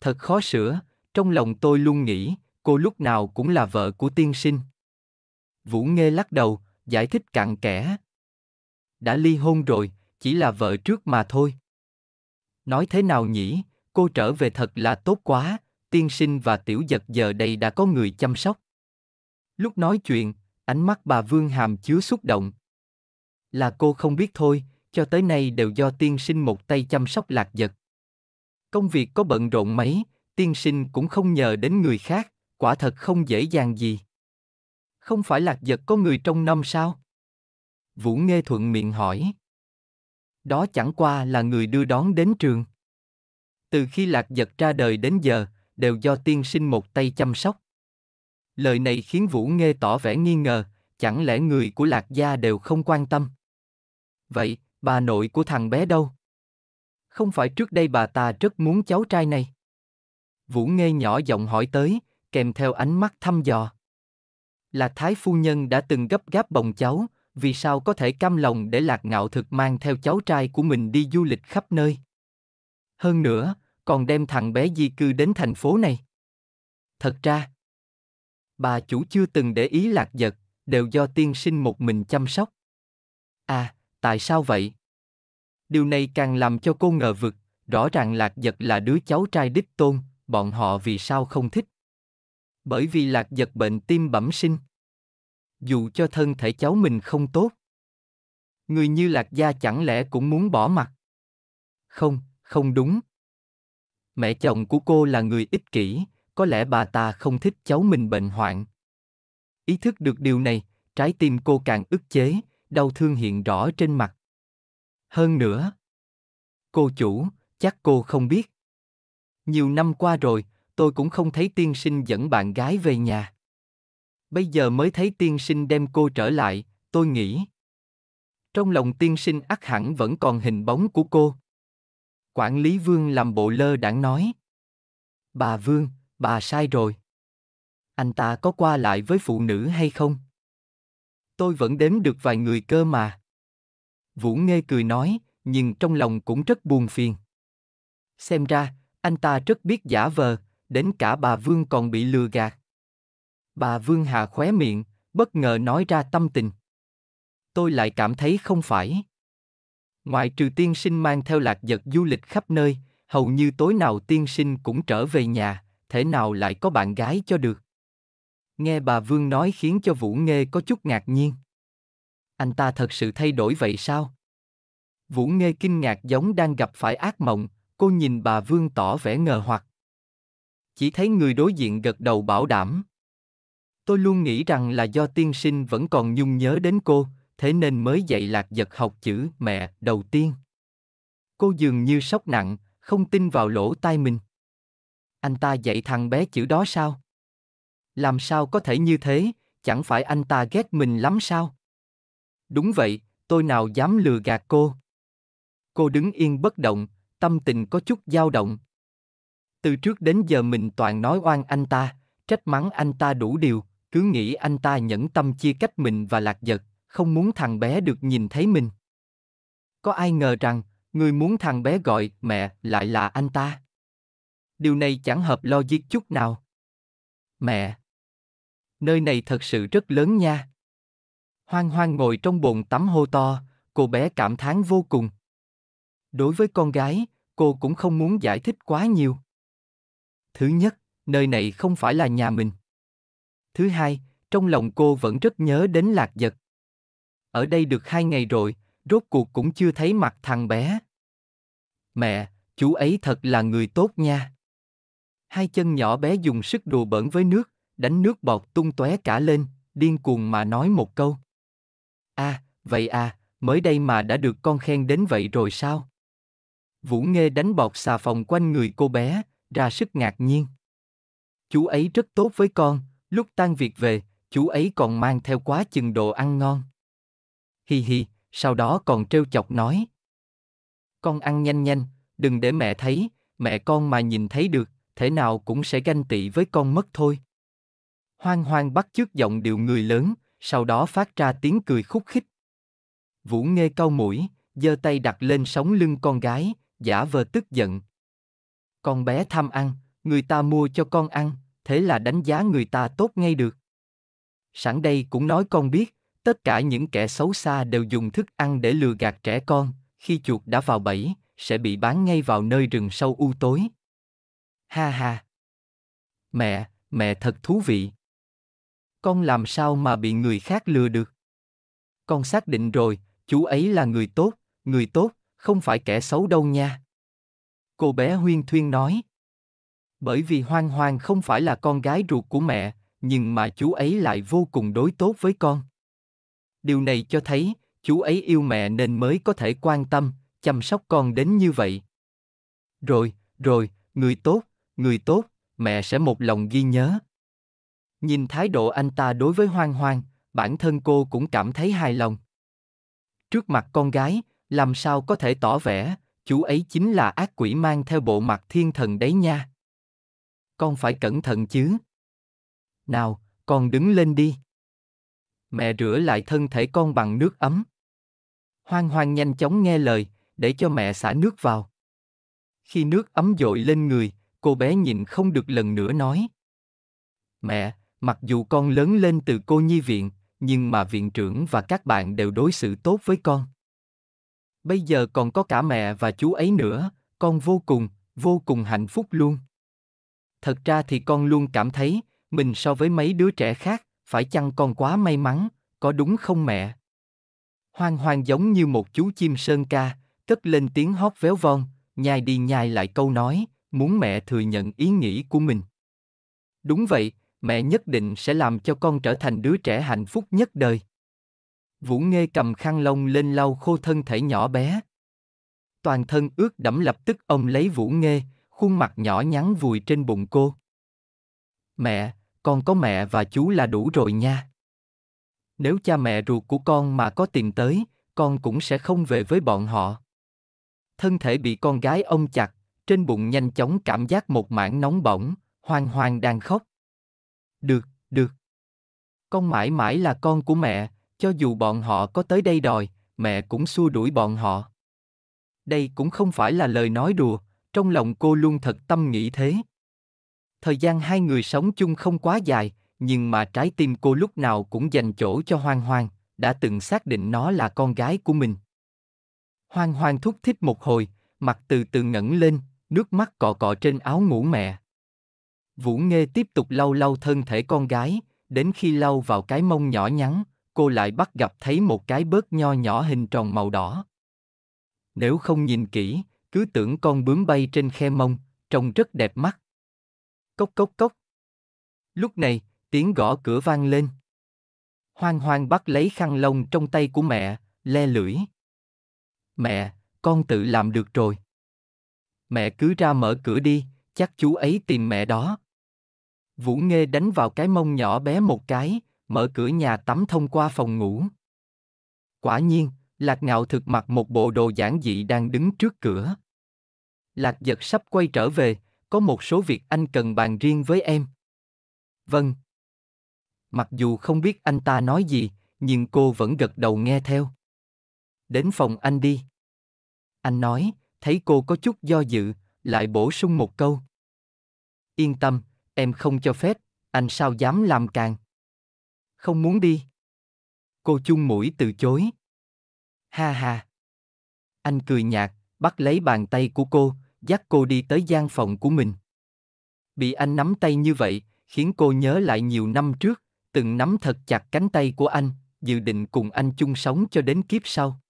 Thật khó sửa, trong lòng tôi luôn nghĩ, cô lúc nào cũng là vợ của tiên sinh. Vũ Nghê lắc đầu, giải thích cặn kẽ. Đã ly hôn rồi, chỉ là vợ trước mà thôi. Nói thế nào nhỉ, cô trở về thật là tốt quá, tiên sinh và tiểu giật giờ đây đã có người chăm sóc. Lúc nói chuyện, ánh mắt bà Vương Hàm chứa xúc động. Là cô không biết thôi, cho tới nay đều do tiên sinh một tay chăm sóc lạc giật công việc có bận rộn mấy, tiên sinh cũng không nhờ đến người khác, quả thật không dễ dàng gì. Không phải lạc giật có người trong năm sao? Vũ Nghê thuận miệng hỏi. Đó chẳng qua là người đưa đón đến trường. Từ khi lạc giật ra đời đến giờ, đều do tiên sinh một tay chăm sóc. Lời này khiến Vũ Nghê tỏ vẻ nghi ngờ, chẳng lẽ người của lạc gia đều không quan tâm? Vậy, bà nội của thằng bé đâu? không phải trước đây bà ta rất muốn cháu trai này. Vũ Nghê nhỏ giọng hỏi tới, kèm theo ánh mắt thăm dò. Là thái phu nhân đã từng gấp gáp bồng cháu, vì sao có thể cam lòng để lạc ngạo thực mang theo cháu trai của mình đi du lịch khắp nơi. Hơn nữa, còn đem thằng bé di cư đến thành phố này. Thật ra, bà chủ chưa từng để ý lạc giật, đều do tiên sinh một mình chăm sóc. À, tại sao vậy? Điều này càng làm cho cô ngờ vực, rõ ràng Lạc Giật là đứa cháu trai đích tôn, bọn họ vì sao không thích? Bởi vì Lạc Giật bệnh tim bẩm sinh. Dù cho thân thể cháu mình không tốt, người như Lạc Gia chẳng lẽ cũng muốn bỏ mặt? Không, không đúng. Mẹ chồng của cô là người ích kỷ, có lẽ bà ta không thích cháu mình bệnh hoạn. Ý thức được điều này, trái tim cô càng ức chế, đau thương hiện rõ trên mặt. Hơn nữa, cô chủ, chắc cô không biết. Nhiều năm qua rồi, tôi cũng không thấy tiên sinh dẫn bạn gái về nhà. Bây giờ mới thấy tiên sinh đem cô trở lại, tôi nghĩ. Trong lòng tiên sinh ắt hẳn vẫn còn hình bóng của cô. Quản lý Vương làm bộ lơ đãng nói. Bà Vương, bà sai rồi. Anh ta có qua lại với phụ nữ hay không? Tôi vẫn đếm được vài người cơ mà. Vũ Nghê cười nói, nhưng trong lòng cũng rất buồn phiền. Xem ra, anh ta rất biết giả vờ, đến cả bà Vương còn bị lừa gạt. Bà Vương Hà khóe miệng, bất ngờ nói ra tâm tình. Tôi lại cảm thấy không phải. Ngoại trừ tiên sinh mang theo lạc vật du lịch khắp nơi, hầu như tối nào tiên sinh cũng trở về nhà, thể nào lại có bạn gái cho được. Nghe bà Vương nói khiến cho Vũ Nghê có chút ngạc nhiên anh ta thật sự thay đổi vậy sao? Vũ Nghê kinh ngạc giống đang gặp phải ác mộng, cô nhìn bà Vương tỏ vẻ ngờ hoặc. Chỉ thấy người đối diện gật đầu bảo đảm. Tôi luôn nghĩ rằng là do tiên sinh vẫn còn nhung nhớ đến cô, thế nên mới dạy lạc giật học chữ mẹ đầu tiên. Cô dường như sốc nặng, không tin vào lỗ tai mình. Anh ta dạy thằng bé chữ đó sao? Làm sao có thể như thế, chẳng phải anh ta ghét mình lắm sao? Đúng vậy, tôi nào dám lừa gạt cô. Cô đứng yên bất động, tâm tình có chút dao động. Từ trước đến giờ mình toàn nói oan anh ta, trách mắng anh ta đủ điều, cứ nghĩ anh ta nhẫn tâm chia cách mình và lạc giật, không muốn thằng bé được nhìn thấy mình. Có ai ngờ rằng, người muốn thằng bé gọi mẹ lại là anh ta. Điều này chẳng hợp logic chút nào. Mẹ. Nơi này thật sự rất lớn nha. Hoang hoang ngồi trong bồn tắm hô to, cô bé cảm thán vô cùng. Đối với con gái, cô cũng không muốn giải thích quá nhiều. Thứ nhất, nơi này không phải là nhà mình. Thứ hai, trong lòng cô vẫn rất nhớ đến lạc giật. Ở đây được hai ngày rồi, rốt cuộc cũng chưa thấy mặt thằng bé. Mẹ, chú ấy thật là người tốt nha. Hai chân nhỏ bé dùng sức đùa bẩn với nước, đánh nước bọt tung tóe cả lên, điên cuồng mà nói một câu à, vậy à mới đây mà đã được con khen đến vậy rồi sao vũ nghê đánh bọt xà phòng quanh người cô bé ra sức ngạc nhiên chú ấy rất tốt với con lúc tan việc về chú ấy còn mang theo quá chừng đồ ăn ngon hi hi sau đó còn trêu chọc nói con ăn nhanh nhanh đừng để mẹ thấy mẹ con mà nhìn thấy được thế nào cũng sẽ ganh tị với con mất thôi hoang hoang bắt chước giọng điệu người lớn sau đó phát ra tiếng cười khúc khích. Vũ Nghê cau mũi, giơ tay đặt lên sống lưng con gái, giả vờ tức giận. Con bé tham ăn, người ta mua cho con ăn, thế là đánh giá người ta tốt ngay được. Sẵn đây cũng nói con biết, tất cả những kẻ xấu xa đều dùng thức ăn để lừa gạt trẻ con, khi chuột đã vào bẫy, sẽ bị bán ngay vào nơi rừng sâu u tối. Ha ha. Mẹ, mẹ thật thú vị con làm sao mà bị người khác lừa được con xác định rồi chú ấy là người tốt người tốt không phải kẻ xấu đâu nha cô bé huyên thuyên nói bởi vì hoang hoang không phải là con gái ruột của mẹ nhưng mà chú ấy lại vô cùng đối tốt với con điều này cho thấy chú ấy yêu mẹ nên mới có thể quan tâm chăm sóc con đến như vậy rồi rồi người tốt người tốt mẹ sẽ một lòng ghi nhớ Nhìn thái độ anh ta đối với Hoang Hoang, bản thân cô cũng cảm thấy hài lòng. Trước mặt con gái, làm sao có thể tỏ vẻ, chú ấy chính là ác quỷ mang theo bộ mặt thiên thần đấy nha. Con phải cẩn thận chứ. Nào, con đứng lên đi. Mẹ rửa lại thân thể con bằng nước ấm. Hoang hoang nhanh chóng nghe lời, để cho mẹ xả nước vào. Khi nước ấm dội lên người, cô bé nhìn không được lần nữa nói. Mẹ, Mặc dù con lớn lên từ cô nhi viện, nhưng mà viện trưởng và các bạn đều đối xử tốt với con. Bây giờ còn có cả mẹ và chú ấy nữa, con vô cùng, vô cùng hạnh phúc luôn. Thật ra thì con luôn cảm thấy, mình so với mấy đứa trẻ khác, phải chăng con quá may mắn, có đúng không mẹ? Hoang hoang giống như một chú chim sơn ca, cất lên tiếng hót véo von, nhai đi nhai lại câu nói, muốn mẹ thừa nhận ý nghĩ của mình. Đúng vậy, mẹ nhất định sẽ làm cho con trở thành đứa trẻ hạnh phúc nhất đời. Vũ Nghê cầm khăn lông lên lau khô thân thể nhỏ bé. Toàn thân ướt đẫm lập tức ông lấy Vũ Nghê, khuôn mặt nhỏ nhắn vùi trên bụng cô. Mẹ, con có mẹ và chú là đủ rồi nha. Nếu cha mẹ ruột của con mà có tìm tới, con cũng sẽ không về với bọn họ. Thân thể bị con gái ông chặt, trên bụng nhanh chóng cảm giác một mảng nóng bỏng, hoang hoang đang khóc. Được, được. Con mãi mãi là con của mẹ, cho dù bọn họ có tới đây đòi, mẹ cũng xua đuổi bọn họ. Đây cũng không phải là lời nói đùa, trong lòng cô luôn thật tâm nghĩ thế. Thời gian hai người sống chung không quá dài, nhưng mà trái tim cô lúc nào cũng dành chỗ cho Hoang Hoang, đã từng xác định nó là con gái của mình. Hoang Hoang thúc thích một hồi, mặt từ từ ngẩng lên, nước mắt cọ cọ trên áo ngủ mẹ. Vũ Nghê tiếp tục lau lau thân thể con gái, đến khi lau vào cái mông nhỏ nhắn, cô lại bắt gặp thấy một cái bớt nho nhỏ hình tròn màu đỏ. Nếu không nhìn kỹ, cứ tưởng con bướm bay trên khe mông, trông rất đẹp mắt. Cốc cốc cốc. Lúc này, tiếng gõ cửa vang lên. Hoang hoang bắt lấy khăn lông trong tay của mẹ, le lưỡi. Mẹ, con tự làm được rồi. Mẹ cứ ra mở cửa đi, chắc chú ấy tìm mẹ đó. Vũ Nghê đánh vào cái mông nhỏ bé một cái, mở cửa nhà tắm thông qua phòng ngủ. Quả nhiên, Lạc Ngạo thực mặc một bộ đồ giản dị đang đứng trước cửa. Lạc giật sắp quay trở về, có một số việc anh cần bàn riêng với em. Vâng. Mặc dù không biết anh ta nói gì, nhưng cô vẫn gật đầu nghe theo. Đến phòng anh đi. Anh nói, thấy cô có chút do dự, lại bổ sung một câu. Yên tâm, em không cho phép, anh sao dám làm càng. Không muốn đi. Cô chung mũi từ chối. Ha ha. Anh cười nhạt, bắt lấy bàn tay của cô, dắt cô đi tới gian phòng của mình. Bị anh nắm tay như vậy, khiến cô nhớ lại nhiều năm trước, từng nắm thật chặt cánh tay của anh, dự định cùng anh chung sống cho đến kiếp sau.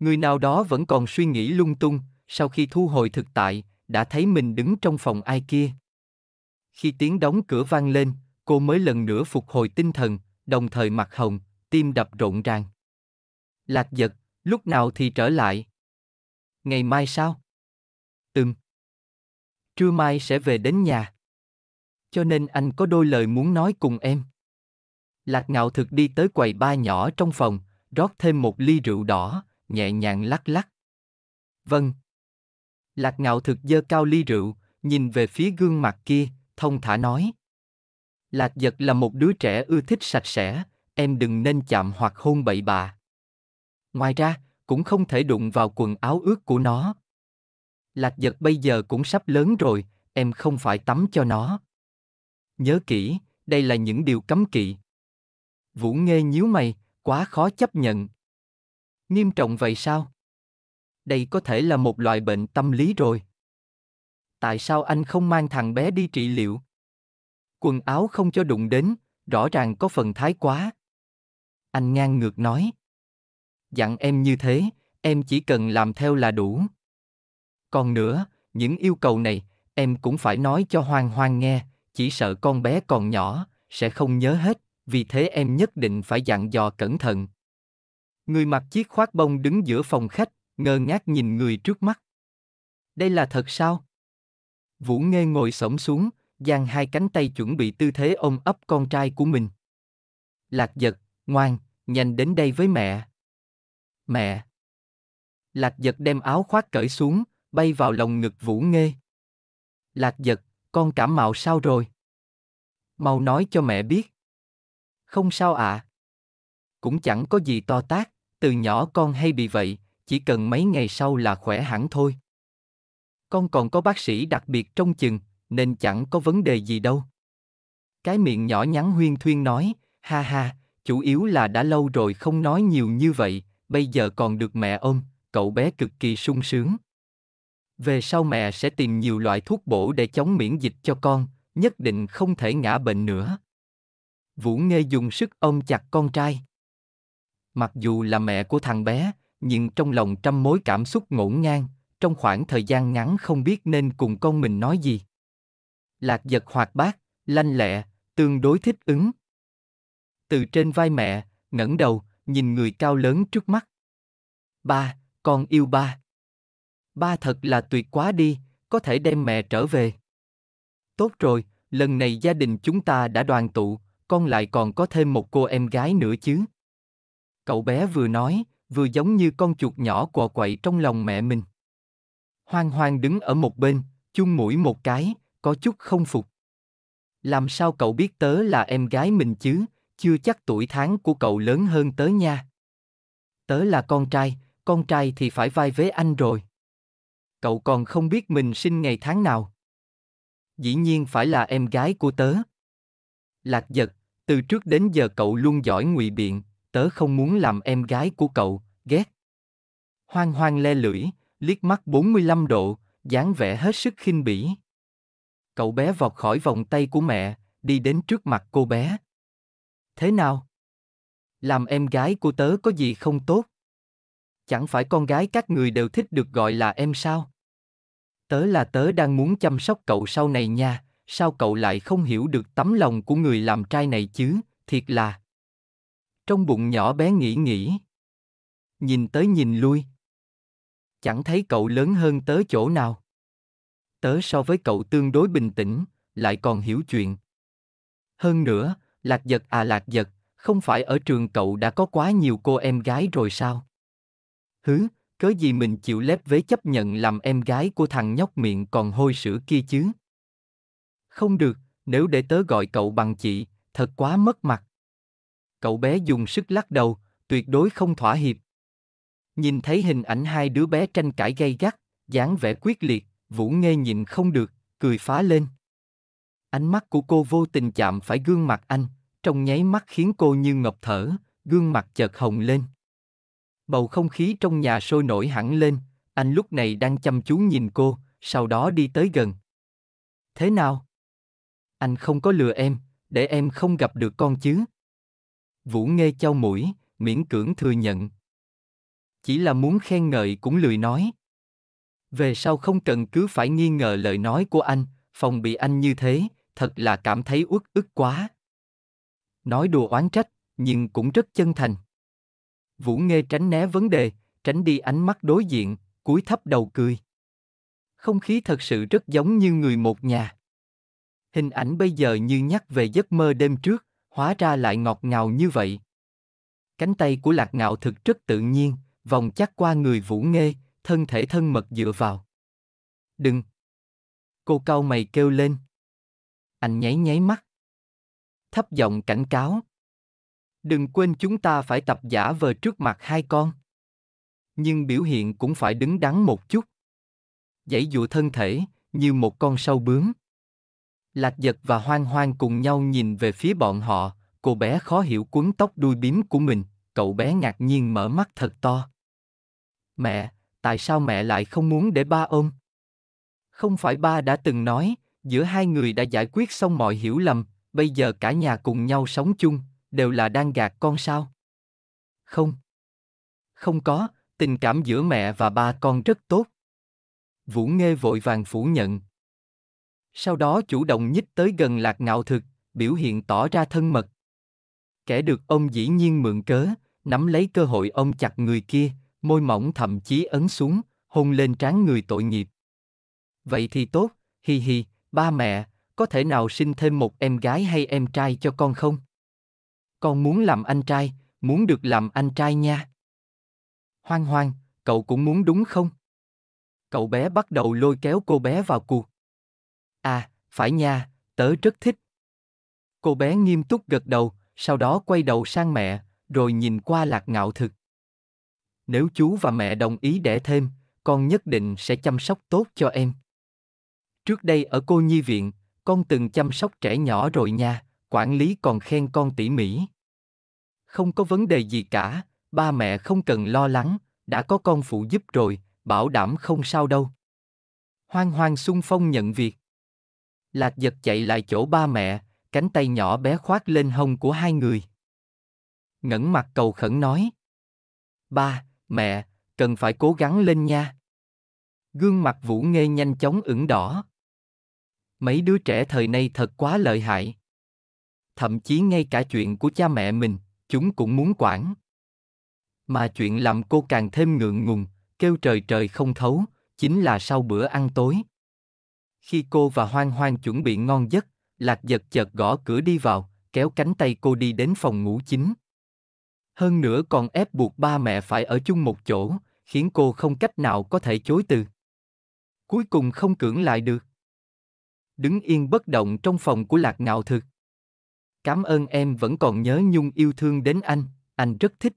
Người nào đó vẫn còn suy nghĩ lung tung, sau khi thu hồi thực tại, đã thấy mình đứng trong phòng ai kia. Khi tiếng đóng cửa vang lên, cô mới lần nữa phục hồi tinh thần, đồng thời mặt hồng, tim đập rộn ràng. Lạc giật, lúc nào thì trở lại? Ngày mai sao? Từng. Trưa mai sẽ về đến nhà. Cho nên anh có đôi lời muốn nói cùng em. Lạc ngạo thực đi tới quầy ba nhỏ trong phòng, rót thêm một ly rượu đỏ, nhẹ nhàng lắc lắc. Vâng. Lạc ngạo thực dơ cao ly rượu, nhìn về phía gương mặt kia, thông thả nói. Lạc giật là một đứa trẻ ưa thích sạch sẽ, em đừng nên chạm hoặc hôn bậy bạ. Ngoài ra, cũng không thể đụng vào quần áo ướt của nó. Lạc giật bây giờ cũng sắp lớn rồi, em không phải tắm cho nó. Nhớ kỹ, đây là những điều cấm kỵ. Vũ Nghê nhíu mày, quá khó chấp nhận. Nghiêm trọng vậy sao? Đây có thể là một loại bệnh tâm lý rồi tại sao anh không mang thằng bé đi trị liệu? Quần áo không cho đụng đến, rõ ràng có phần thái quá. Anh ngang ngược nói. Dặn em như thế, em chỉ cần làm theo là đủ. Còn nữa, những yêu cầu này, em cũng phải nói cho Hoang Hoang nghe, chỉ sợ con bé còn nhỏ, sẽ không nhớ hết, vì thế em nhất định phải dặn dò cẩn thận. Người mặc chiếc khoác bông đứng giữa phòng khách, ngơ ngác nhìn người trước mắt. Đây là thật sao? Vũ Nghê ngồi xổm xuống, giang hai cánh tay chuẩn bị tư thế ôm ấp con trai của mình. Lạc giật, ngoan, nhanh đến đây với mẹ. Mẹ. Lạc giật đem áo khoác cởi xuống, bay vào lòng ngực Vũ Nghê. Lạc giật, con cảm mạo sao rồi? Mau nói cho mẹ biết. Không sao ạ. À. Cũng chẳng có gì to tác, từ nhỏ con hay bị vậy, chỉ cần mấy ngày sau là khỏe hẳn thôi con còn có bác sĩ đặc biệt trông chừng, nên chẳng có vấn đề gì đâu. Cái miệng nhỏ nhắn huyên thuyên nói, ha ha, chủ yếu là đã lâu rồi không nói nhiều như vậy, bây giờ còn được mẹ ôm, cậu bé cực kỳ sung sướng. Về sau mẹ sẽ tìm nhiều loại thuốc bổ để chống miễn dịch cho con, nhất định không thể ngã bệnh nữa. Vũ Nghê dùng sức ôm chặt con trai. Mặc dù là mẹ của thằng bé, nhưng trong lòng trăm mối cảm xúc ngổn ngang, trong khoảng thời gian ngắn không biết nên cùng con mình nói gì. Lạc giật hoạt bát, lanh lẹ, tương đối thích ứng. Từ trên vai mẹ, ngẩng đầu, nhìn người cao lớn trước mắt. Ba, con yêu ba. Ba thật là tuyệt quá đi, có thể đem mẹ trở về. Tốt rồi, lần này gia đình chúng ta đã đoàn tụ, con lại còn có thêm một cô em gái nữa chứ. Cậu bé vừa nói, vừa giống như con chuột nhỏ quò quậy trong lòng mẹ mình. Hoang hoang đứng ở một bên, chung mũi một cái, có chút không phục. Làm sao cậu biết tớ là em gái mình chứ, chưa chắc tuổi tháng của cậu lớn hơn tớ nha. Tớ là con trai, con trai thì phải vai vế anh rồi. Cậu còn không biết mình sinh ngày tháng nào. Dĩ nhiên phải là em gái của tớ. Lạc giật, từ trước đến giờ cậu luôn giỏi ngụy biện, tớ không muốn làm em gái của cậu, ghét. Hoang hoang le lưỡi, liếc mắt 45 độ, dáng vẻ hết sức khinh bỉ. Cậu bé vọt khỏi vòng tay của mẹ, đi đến trước mặt cô bé. Thế nào? Làm em gái của tớ có gì không tốt? Chẳng phải con gái các người đều thích được gọi là em sao? Tớ là tớ đang muốn chăm sóc cậu sau này nha, sao cậu lại không hiểu được tấm lòng của người làm trai này chứ, thiệt là. Trong bụng nhỏ bé nghĩ nghĩ. Nhìn tới nhìn lui, chẳng thấy cậu lớn hơn tớ chỗ nào. Tớ so với cậu tương đối bình tĩnh, lại còn hiểu chuyện. Hơn nữa, lạc giật à lạc giật, không phải ở trường cậu đã có quá nhiều cô em gái rồi sao? Hứ, cớ gì mình chịu lép vế chấp nhận làm em gái của thằng nhóc miệng còn hôi sữa kia chứ? Không được, nếu để tớ gọi cậu bằng chị, thật quá mất mặt. Cậu bé dùng sức lắc đầu, tuyệt đối không thỏa hiệp. Nhìn thấy hình ảnh hai đứa bé tranh cãi gay gắt, dáng vẻ quyết liệt, Vũ Nghê nhìn không được, cười phá lên. Ánh mắt của cô vô tình chạm phải gương mặt anh, trong nháy mắt khiến cô như ngọc thở, gương mặt chợt hồng lên. Bầu không khí trong nhà sôi nổi hẳn lên, anh lúc này đang chăm chú nhìn cô, sau đó đi tới gần. Thế nào? Anh không có lừa em, để em không gặp được con chứ? Vũ nghe châu mũi, miễn cưỡng thừa nhận, chỉ là muốn khen ngợi cũng lười nói. Về sau không cần cứ phải nghi ngờ lời nói của anh, phòng bị anh như thế, thật là cảm thấy uất ức quá. Nói đùa oán trách, nhưng cũng rất chân thành. Vũ Nghê tránh né vấn đề, tránh đi ánh mắt đối diện, cúi thấp đầu cười. Không khí thật sự rất giống như người một nhà. Hình ảnh bây giờ như nhắc về giấc mơ đêm trước, hóa ra lại ngọt ngào như vậy. Cánh tay của Lạc Ngạo thực rất tự nhiên, vòng chắc qua người Vũ Nghê, thân thể thân mật dựa vào. Đừng! Cô cau mày kêu lên. Anh nháy nháy mắt. Thấp giọng cảnh cáo. Đừng quên chúng ta phải tập giả vờ trước mặt hai con. Nhưng biểu hiện cũng phải đứng đắn một chút. Dãy dụ thân thể, như một con sâu bướm. Lạc giật và hoang hoang cùng nhau nhìn về phía bọn họ, cô bé khó hiểu cuốn tóc đuôi bím của mình, cậu bé ngạc nhiên mở mắt thật to. Mẹ, tại sao mẹ lại không muốn để ba ôm? Không phải ba đã từng nói, giữa hai người đã giải quyết xong mọi hiểu lầm, bây giờ cả nhà cùng nhau sống chung, đều là đang gạt con sao? Không. Không có, tình cảm giữa mẹ và ba con rất tốt. Vũ Nghê vội vàng phủ nhận. Sau đó chủ động nhích tới gần lạc ngạo thực, biểu hiện tỏ ra thân mật. Kẻ được ông dĩ nhiên mượn cớ, nắm lấy cơ hội ông chặt người kia, môi mỏng thậm chí ấn xuống, hôn lên trán người tội nghiệp. Vậy thì tốt, hi hi, ba mẹ, có thể nào sinh thêm một em gái hay em trai cho con không? Con muốn làm anh trai, muốn được làm anh trai nha. Hoang hoang, cậu cũng muốn đúng không? Cậu bé bắt đầu lôi kéo cô bé vào cuộc. À, phải nha, tớ rất thích. Cô bé nghiêm túc gật đầu, sau đó quay đầu sang mẹ, rồi nhìn qua lạc ngạo thực nếu chú và mẹ đồng ý đẻ thêm, con nhất định sẽ chăm sóc tốt cho em. Trước đây ở cô nhi viện, con từng chăm sóc trẻ nhỏ rồi nha, quản lý còn khen con tỉ mỉ. Không có vấn đề gì cả, ba mẹ không cần lo lắng, đã có con phụ giúp rồi, bảo đảm không sao đâu. Hoang hoang xung phong nhận việc. Lạc giật chạy lại chỗ ba mẹ, cánh tay nhỏ bé khoác lên hông của hai người. Ngẩng mặt cầu khẩn nói. Ba, mẹ, cần phải cố gắng lên nha. Gương mặt Vũ Nghê nhanh chóng ửng đỏ. Mấy đứa trẻ thời nay thật quá lợi hại. Thậm chí ngay cả chuyện của cha mẹ mình, chúng cũng muốn quản. Mà chuyện làm cô càng thêm ngượng ngùng, kêu trời trời không thấu, chính là sau bữa ăn tối. Khi cô và Hoang Hoang chuẩn bị ngon giấc, Lạc giật chợt gõ cửa đi vào, kéo cánh tay cô đi đến phòng ngủ chính hơn nữa còn ép buộc ba mẹ phải ở chung một chỗ, khiến cô không cách nào có thể chối từ. Cuối cùng không cưỡng lại được. Đứng yên bất động trong phòng của Lạc Ngạo Thực. Cảm ơn em vẫn còn nhớ Nhung yêu thương đến anh, anh rất thích.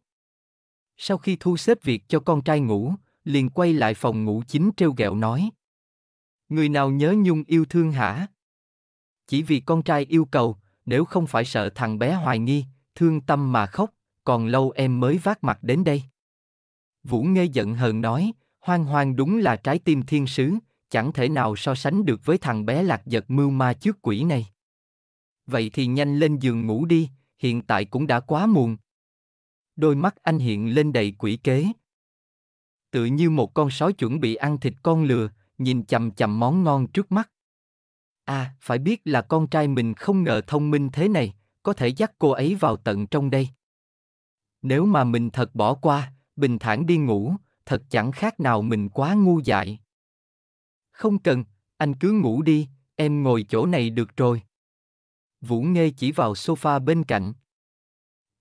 Sau khi thu xếp việc cho con trai ngủ, liền quay lại phòng ngủ chính treo gẹo nói. Người nào nhớ Nhung yêu thương hả? Chỉ vì con trai yêu cầu, nếu không phải sợ thằng bé hoài nghi, thương tâm mà khóc, còn lâu em mới vác mặt đến đây. Vũ Nghê giận hờn nói, hoang hoang đúng là trái tim thiên sứ, chẳng thể nào so sánh được với thằng bé lạc giật mưu ma trước quỷ này. Vậy thì nhanh lên giường ngủ đi, hiện tại cũng đã quá muộn. Đôi mắt anh hiện lên đầy quỷ kế. Tự như một con sói chuẩn bị ăn thịt con lừa, nhìn chầm chầm món ngon trước mắt. À, phải biết là con trai mình không ngờ thông minh thế này, có thể dắt cô ấy vào tận trong đây. Nếu mà mình thật bỏ qua, bình thản đi ngủ, thật chẳng khác nào mình quá ngu dại. Không cần, anh cứ ngủ đi, em ngồi chỗ này được rồi. Vũ Nghê chỉ vào sofa bên cạnh.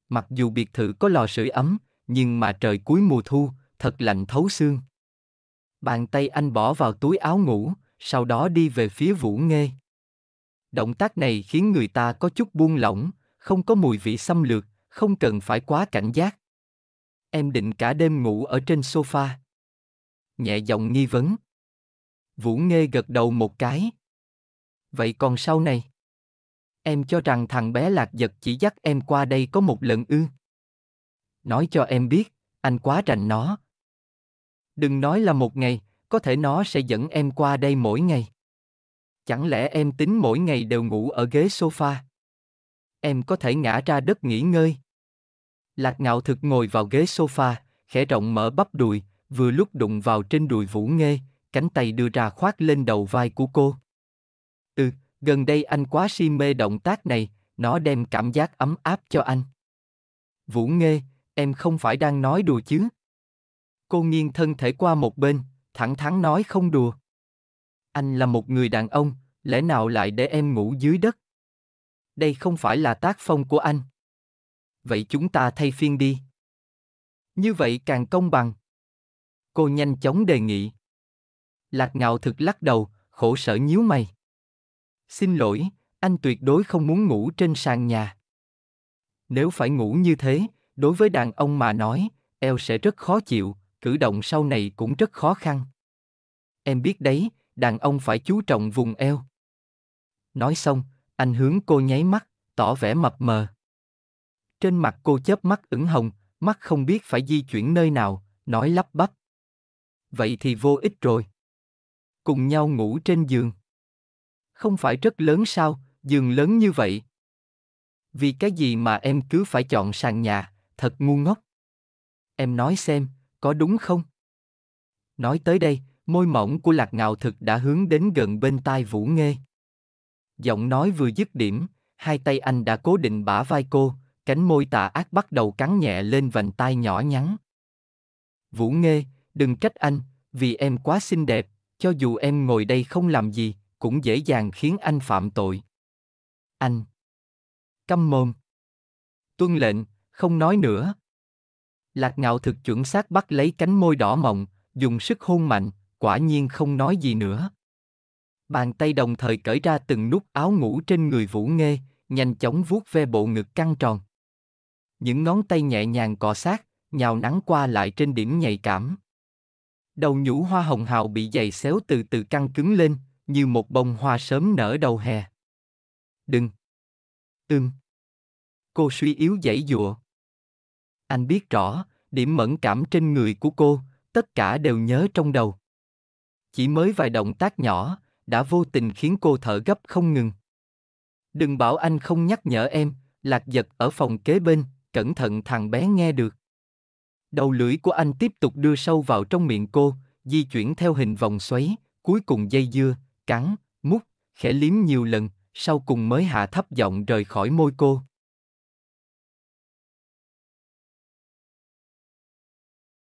Mặc dù biệt thự có lò sưởi ấm, nhưng mà trời cuối mùa thu, thật lạnh thấu xương. Bàn tay anh bỏ vào túi áo ngủ, sau đó đi về phía Vũ Nghê. Động tác này khiến người ta có chút buông lỏng, không có mùi vị xâm lược, không cần phải quá cảnh giác. Em định cả đêm ngủ ở trên sofa. Nhẹ giọng nghi vấn. Vũ Nghê gật đầu một cái. Vậy còn sau này? Em cho rằng thằng bé lạc giật chỉ dắt em qua đây có một lần ư. Nói cho em biết, anh quá rành nó. Đừng nói là một ngày, có thể nó sẽ dẫn em qua đây mỗi ngày. Chẳng lẽ em tính mỗi ngày đều ngủ ở ghế sofa? em có thể ngã ra đất nghỉ ngơi. Lạc ngạo thực ngồi vào ghế sofa, khẽ rộng mở bắp đùi, vừa lúc đụng vào trên đùi Vũ Nghê, cánh tay đưa ra khoác lên đầu vai của cô. Ừ, gần đây anh quá si mê động tác này, nó đem cảm giác ấm áp cho anh. Vũ Nghê, em không phải đang nói đùa chứ? Cô nghiêng thân thể qua một bên, thẳng thắn nói không đùa. Anh là một người đàn ông, lẽ nào lại để em ngủ dưới đất? đây không phải là tác phong của anh. Vậy chúng ta thay phiên đi. Như vậy càng công bằng. Cô nhanh chóng đề nghị. Lạc ngạo thực lắc đầu, khổ sở nhíu mày. Xin lỗi, anh tuyệt đối không muốn ngủ trên sàn nhà. Nếu phải ngủ như thế, đối với đàn ông mà nói, eo sẽ rất khó chịu, cử động sau này cũng rất khó khăn. Em biết đấy, đàn ông phải chú trọng vùng eo. Nói xong, anh hướng cô nháy mắt, tỏ vẻ mập mờ. Trên mặt cô chớp mắt ửng hồng, mắt không biết phải di chuyển nơi nào, nói lắp bắp. Vậy thì vô ích rồi. Cùng nhau ngủ trên giường. Không phải rất lớn sao, giường lớn như vậy. Vì cái gì mà em cứ phải chọn sàn nhà, thật ngu ngốc. Em nói xem, có đúng không? Nói tới đây, môi mỏng của lạc ngạo thực đã hướng đến gần bên tai Vũ Nghê. Giọng nói vừa dứt điểm, hai tay anh đã cố định bả vai cô, cánh môi tà ác bắt đầu cắn nhẹ lên vành tai nhỏ nhắn. Vũ Nghê, đừng trách anh, vì em quá xinh đẹp, cho dù em ngồi đây không làm gì, cũng dễ dàng khiến anh phạm tội. Anh. Câm mồm. Tuân lệnh, không nói nữa. Lạc ngạo thực chuẩn xác bắt lấy cánh môi đỏ mọng, dùng sức hôn mạnh, quả nhiên không nói gì nữa. Bàn tay đồng thời cởi ra từng nút áo ngủ trên người Vũ Nghê, nhanh chóng vuốt ve bộ ngực căng tròn. Những ngón tay nhẹ nhàng cọ sát, nhào nắng qua lại trên điểm nhạy cảm. Đầu nhũ hoa hồng hào bị dày xéo từ từ căng cứng lên, như một bông hoa sớm nở đầu hè. Đừng! Ưm! Cô suy yếu dãy dụa. Anh biết rõ, điểm mẫn cảm trên người của cô, tất cả đều nhớ trong đầu. Chỉ mới vài động tác nhỏ, đã vô tình khiến cô thở gấp không ngừng. Đừng bảo anh không nhắc nhở em, lạc giật ở phòng kế bên, cẩn thận thằng bé nghe được. Đầu lưỡi của anh tiếp tục đưa sâu vào trong miệng cô, di chuyển theo hình vòng xoáy, cuối cùng dây dưa, cắn, mút, khẽ liếm nhiều lần, sau cùng mới hạ thấp giọng rời khỏi môi cô.